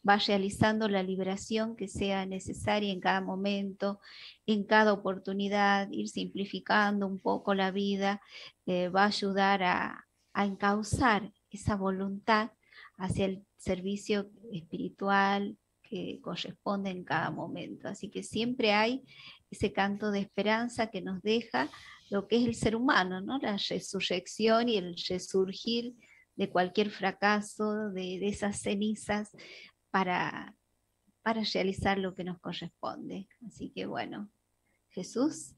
va realizando la liberación que sea necesaria en cada momento, en cada oportunidad, ir simplificando un poco la vida, eh, va a ayudar a, a encauzar esa voluntad hacia el servicio espiritual, que corresponde en cada momento. Así que siempre hay ese canto de esperanza que nos deja lo que es el ser humano, ¿no? la resurrección y el resurgir de cualquier fracaso, de, de esas cenizas, para, para realizar lo que nos corresponde. Así que bueno, Jesús,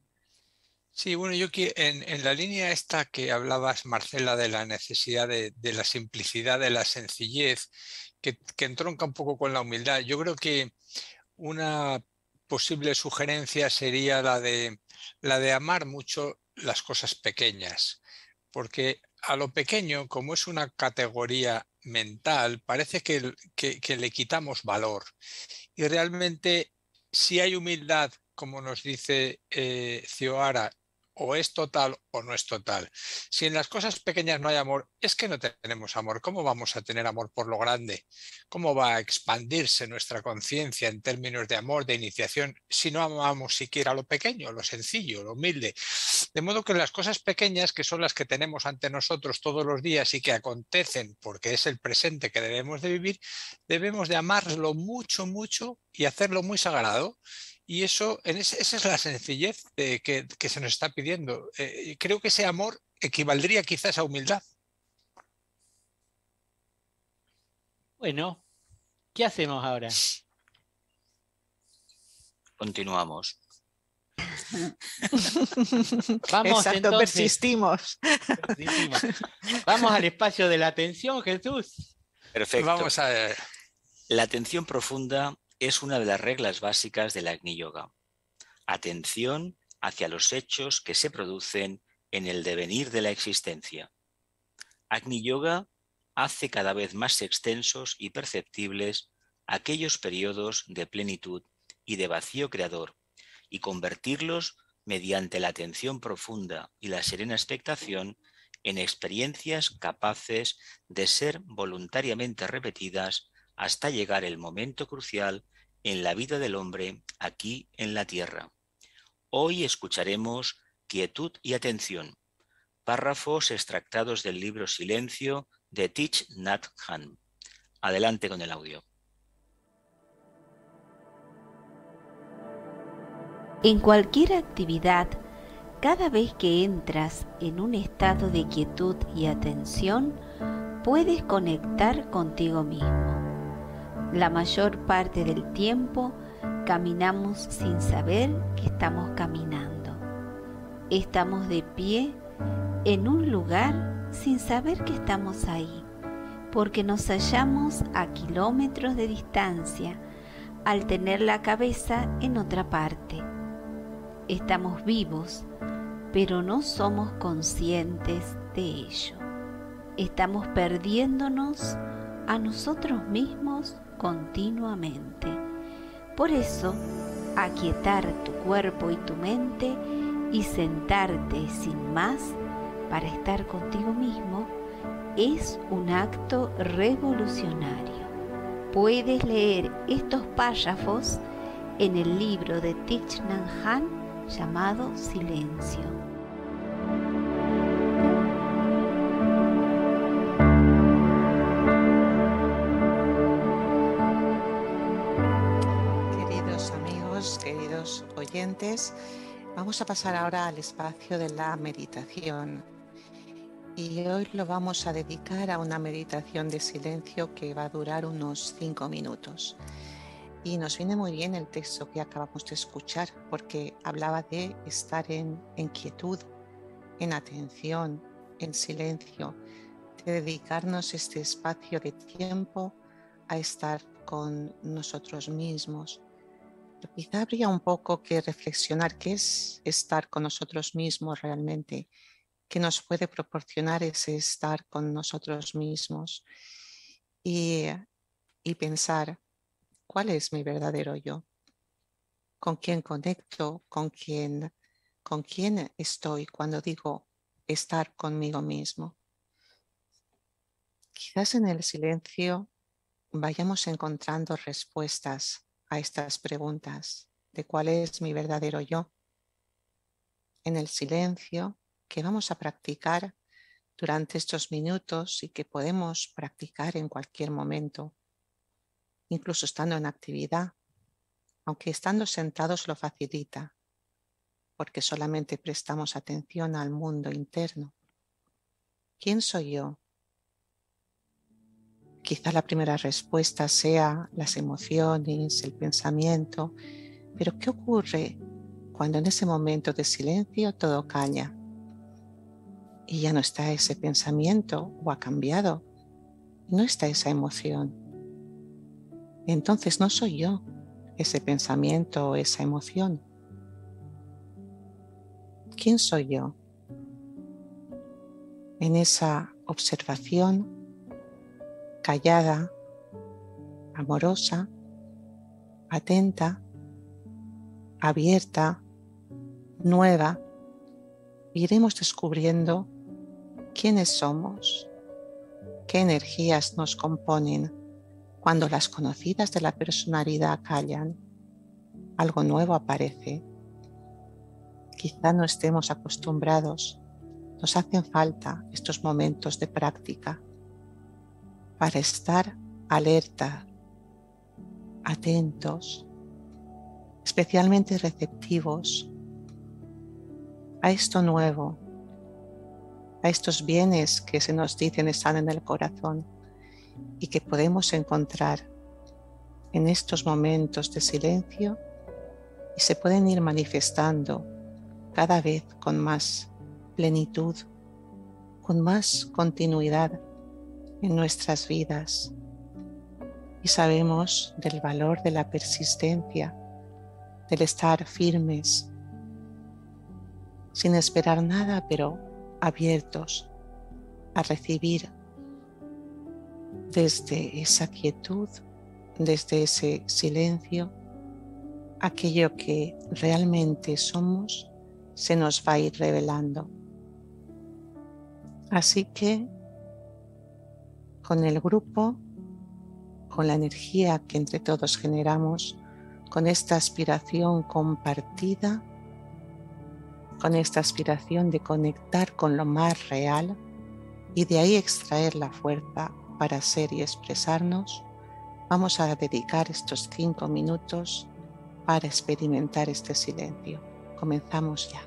Sí, bueno, yo en, en la línea esta que hablabas, Marcela, de la necesidad de, la simplicidad, de la sencillez, que, entronca un poco con la humildad, yo creo que una posible sugerencia sería la de, la de amar mucho las cosas pequeñas, porque a lo pequeño, como es una categoría mental, parece que, le quitamos valor. Y realmente, si hay humildad, como nos dice eh, Cioara, o es total o no es total. Si en las cosas pequeñas no hay amor, es que no tenemos amor. ¿Cómo vamos a tener amor por lo grande? ¿Cómo va a expandirse nuestra conciencia en términos de amor, de iniciación, si no amamos siquiera lo pequeño, lo sencillo, lo humilde? De modo que las cosas pequeñas, que son las que tenemos ante nosotros todos los días y que acontecen porque es el presente que debemos de vivir, debemos de amarlo mucho, mucho y hacerlo muy sagrado y eso, en esa es la sencillez que, se nos está pidiendo. Eh, creo que ese amor equivaldría quizás a humildad. Bueno, ¿qué hacemos ahora? Continuamos. Vamos, persistimos. Vamos al espacio de la atención, Jesús. Perfecto. Vamos a eh. la atención profunda es una de las reglas básicas del Agni Yoga. Atención hacia los hechos que se producen en el devenir de la existencia. Agni Yoga hace cada vez más extensos y perceptibles aquellos periodos de plenitud y de vacío creador y convertirlos mediante la atención profunda y la serena expectación en experiencias capaces de ser voluntariamente repetidas hasta llegar el momento crucial en la vida del hombre aquí en la tierra. Hoy escucharemos Quietud y Atención, párrafos extractados del libro Silencio de Tich Nat Han. Adelante con el audio. En cualquier actividad, cada vez que entras en un estado de quietud y atención, puedes conectar contigo mismo. La mayor parte del tiempo caminamos sin saber que estamos caminando. Estamos de pie en un lugar sin saber que estamos ahí, porque nos hallamos a kilómetros de distancia al tener la cabeza en otra parte. Estamos vivos, pero no somos conscientes de ello. Estamos perdiéndonos a nosotros mismos continuamente. Por eso, aquietar tu cuerpo y tu mente y sentarte sin más para estar contigo mismo es un acto revolucionario. Puedes leer estos párrafos en el libro de Thich Nhat Hanh llamado Silencio. vamos a pasar ahora al espacio de la meditación. Y hoy lo vamos a dedicar a una meditación de silencio que va a durar unos cinco minutos. Y nos viene muy bien el texto que acabamos de escuchar, porque hablaba de estar en, en quietud, en atención, en silencio, de dedicarnos este espacio de tiempo a estar con nosotros mismos, Quizá habría un poco que reflexionar qué es estar con nosotros mismos realmente, qué nos puede proporcionar ese estar con nosotros mismos y, pensar cuál es mi verdadero yo, con quién conecto, con quién, con quién estoy cuando digo estar conmigo mismo. Quizás en el silencio vayamos encontrando respuestas a estas preguntas de cuál es mi verdadero yo en el silencio que vamos a practicar durante estos minutos y que podemos practicar en cualquier momento, incluso estando en actividad, aunque estando sentados lo facilita, porque solamente prestamos atención al mundo interno. ¿Quién soy yo? Quizá la primera respuesta sea las emociones, el pensamiento, pero ¿qué ocurre cuando en ese momento de silencio todo caña? Y ya no está ese pensamiento o ha cambiado, no está esa emoción. Entonces no soy yo ese pensamiento o esa emoción. ¿Quién soy yo? En esa observación callada, amorosa, atenta, abierta, nueva, iremos descubriendo quiénes somos, qué energías nos componen cuando las conocidas de la personalidad callan. Algo nuevo aparece. Quizá no estemos acostumbrados. Nos hacen falta estos momentos de práctica para estar alerta, atentos, especialmente receptivos a esto nuevo, a estos bienes que se nos dicen están en el corazón y que podemos encontrar en estos momentos de silencio y se pueden ir manifestando cada vez con más plenitud, con más continuidad en nuestras vidas y sabemos del valor de la persistencia, del estar firmes, sin esperar nada, pero abiertos a recibir desde esa quietud, desde ese silencio, aquello que realmente somos se nos va a ir revelando. Así que con el grupo, con la energía que entre todos generamos, con esta aspiración compartida, con esta aspiración de conectar con lo más real y de ahí extraer la fuerza para ser y expresarnos, vamos a dedicar estos cinco minutos para experimentar este silencio. Comenzamos ya.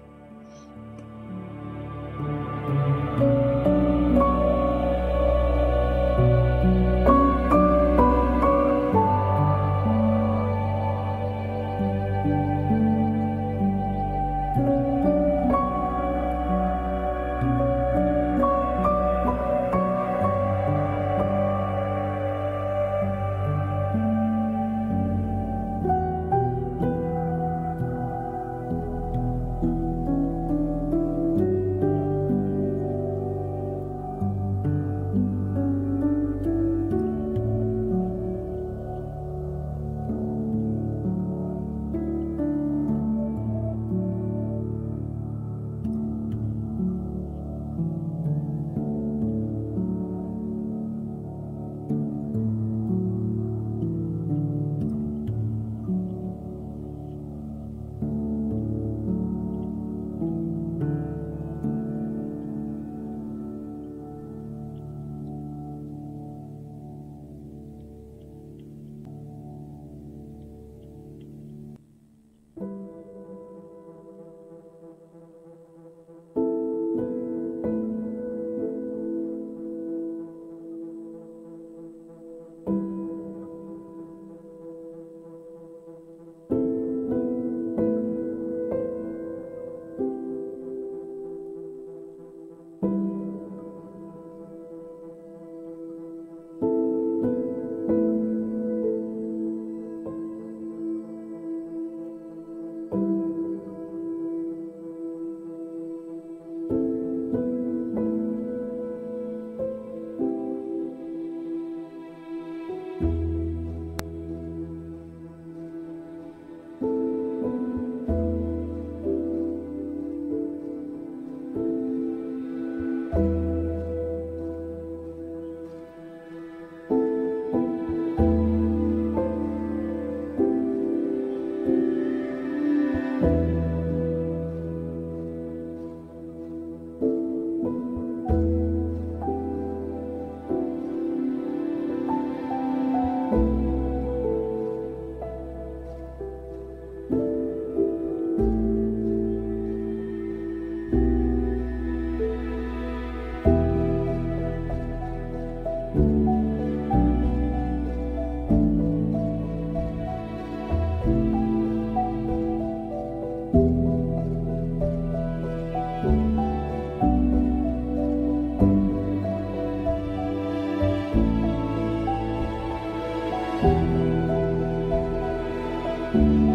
Thank you.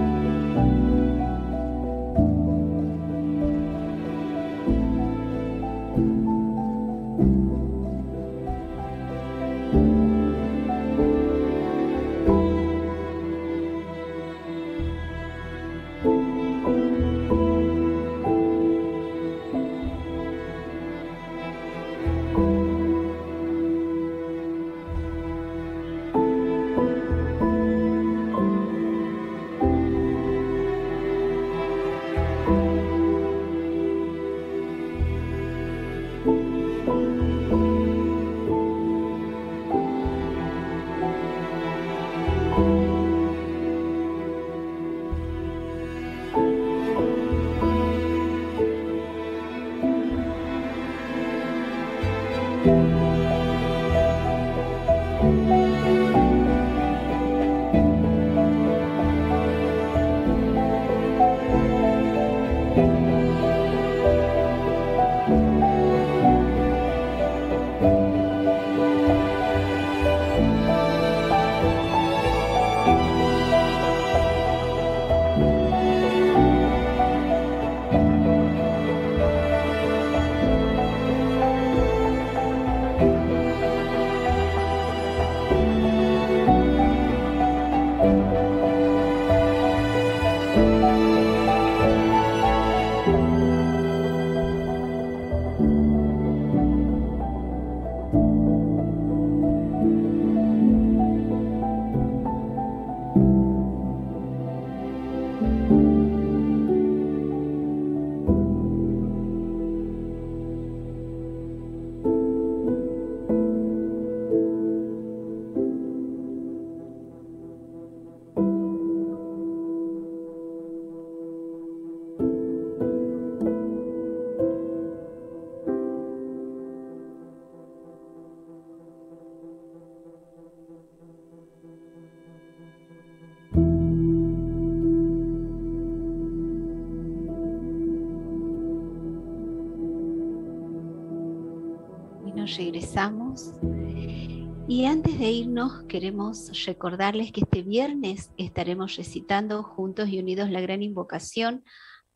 Y antes de irnos, queremos recordarles que este viernes estaremos recitando juntos y unidos la gran invocación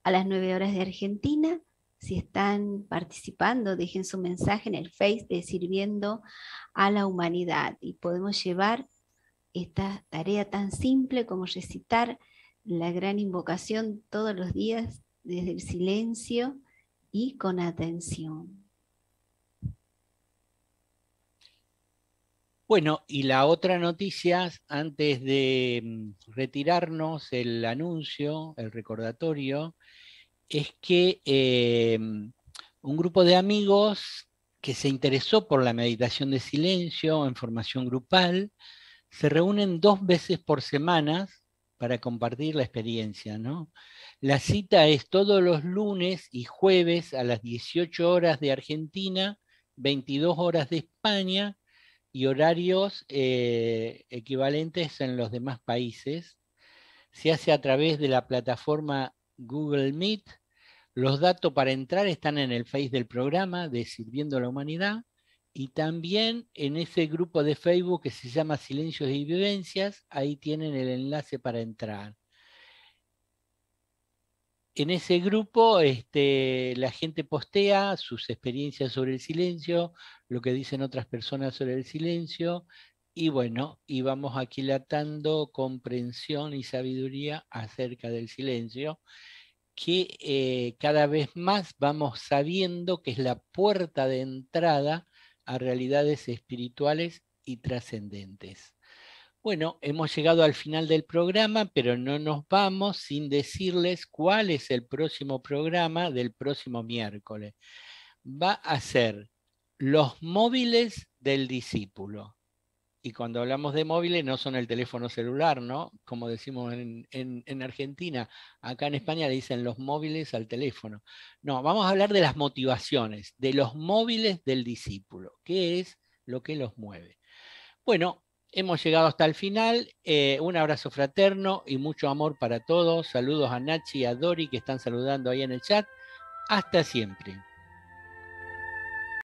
a las 9 horas de Argentina. Si están participando, dejen su mensaje en el Face de Sirviendo a la Humanidad y podemos llevar esta tarea tan simple como recitar la gran invocación todos los días desde el silencio y con atención. Bueno, y la otra noticia, antes de mm, retirarnos el anuncio, el recordatorio, es que eh, mm, un grupo de amigos que se interesó por la meditación de silencio en formación grupal, se reúnen dos veces por semana para compartir la experiencia. ¿no? La cita es todos los lunes y jueves a las 18 horas de Argentina, 22 horas de España, y horarios eh, equivalentes en los demás países. Se hace a través de la plataforma Google Meet. Los datos para entrar están en el Face del programa de Sirviendo a la Humanidad y también en ese grupo de Facebook que se llama Silencios y Vivencias. Ahí tienen el enlace para entrar en ese grupo este, la gente postea sus experiencias sobre el silencio, lo que dicen otras personas sobre el silencio, y bueno, y vamos aquilatando comprensión y sabiduría acerca del silencio, que eh, cada vez más vamos sabiendo que es la puerta de entrada a realidades espirituales y trascendentes. Bueno, hemos llegado al final del programa, pero no nos vamos sin decirles cuál es el próximo programa del próximo miércoles. Va a ser los móviles del discípulo. Y cuando hablamos de móviles no son el teléfono celular, ¿no? Como decimos en, Argentina, acá en España le dicen los móviles al teléfono. No, vamos a hablar de las motivaciones, de los móviles del discípulo. ¿Qué es lo que los mueve? Bueno, Hemos llegado hasta el final. Eh, un abrazo fraterno y mucho amor para todos. Saludos a Nachi y a Dori que están saludando ahí en el chat. Hasta siempre.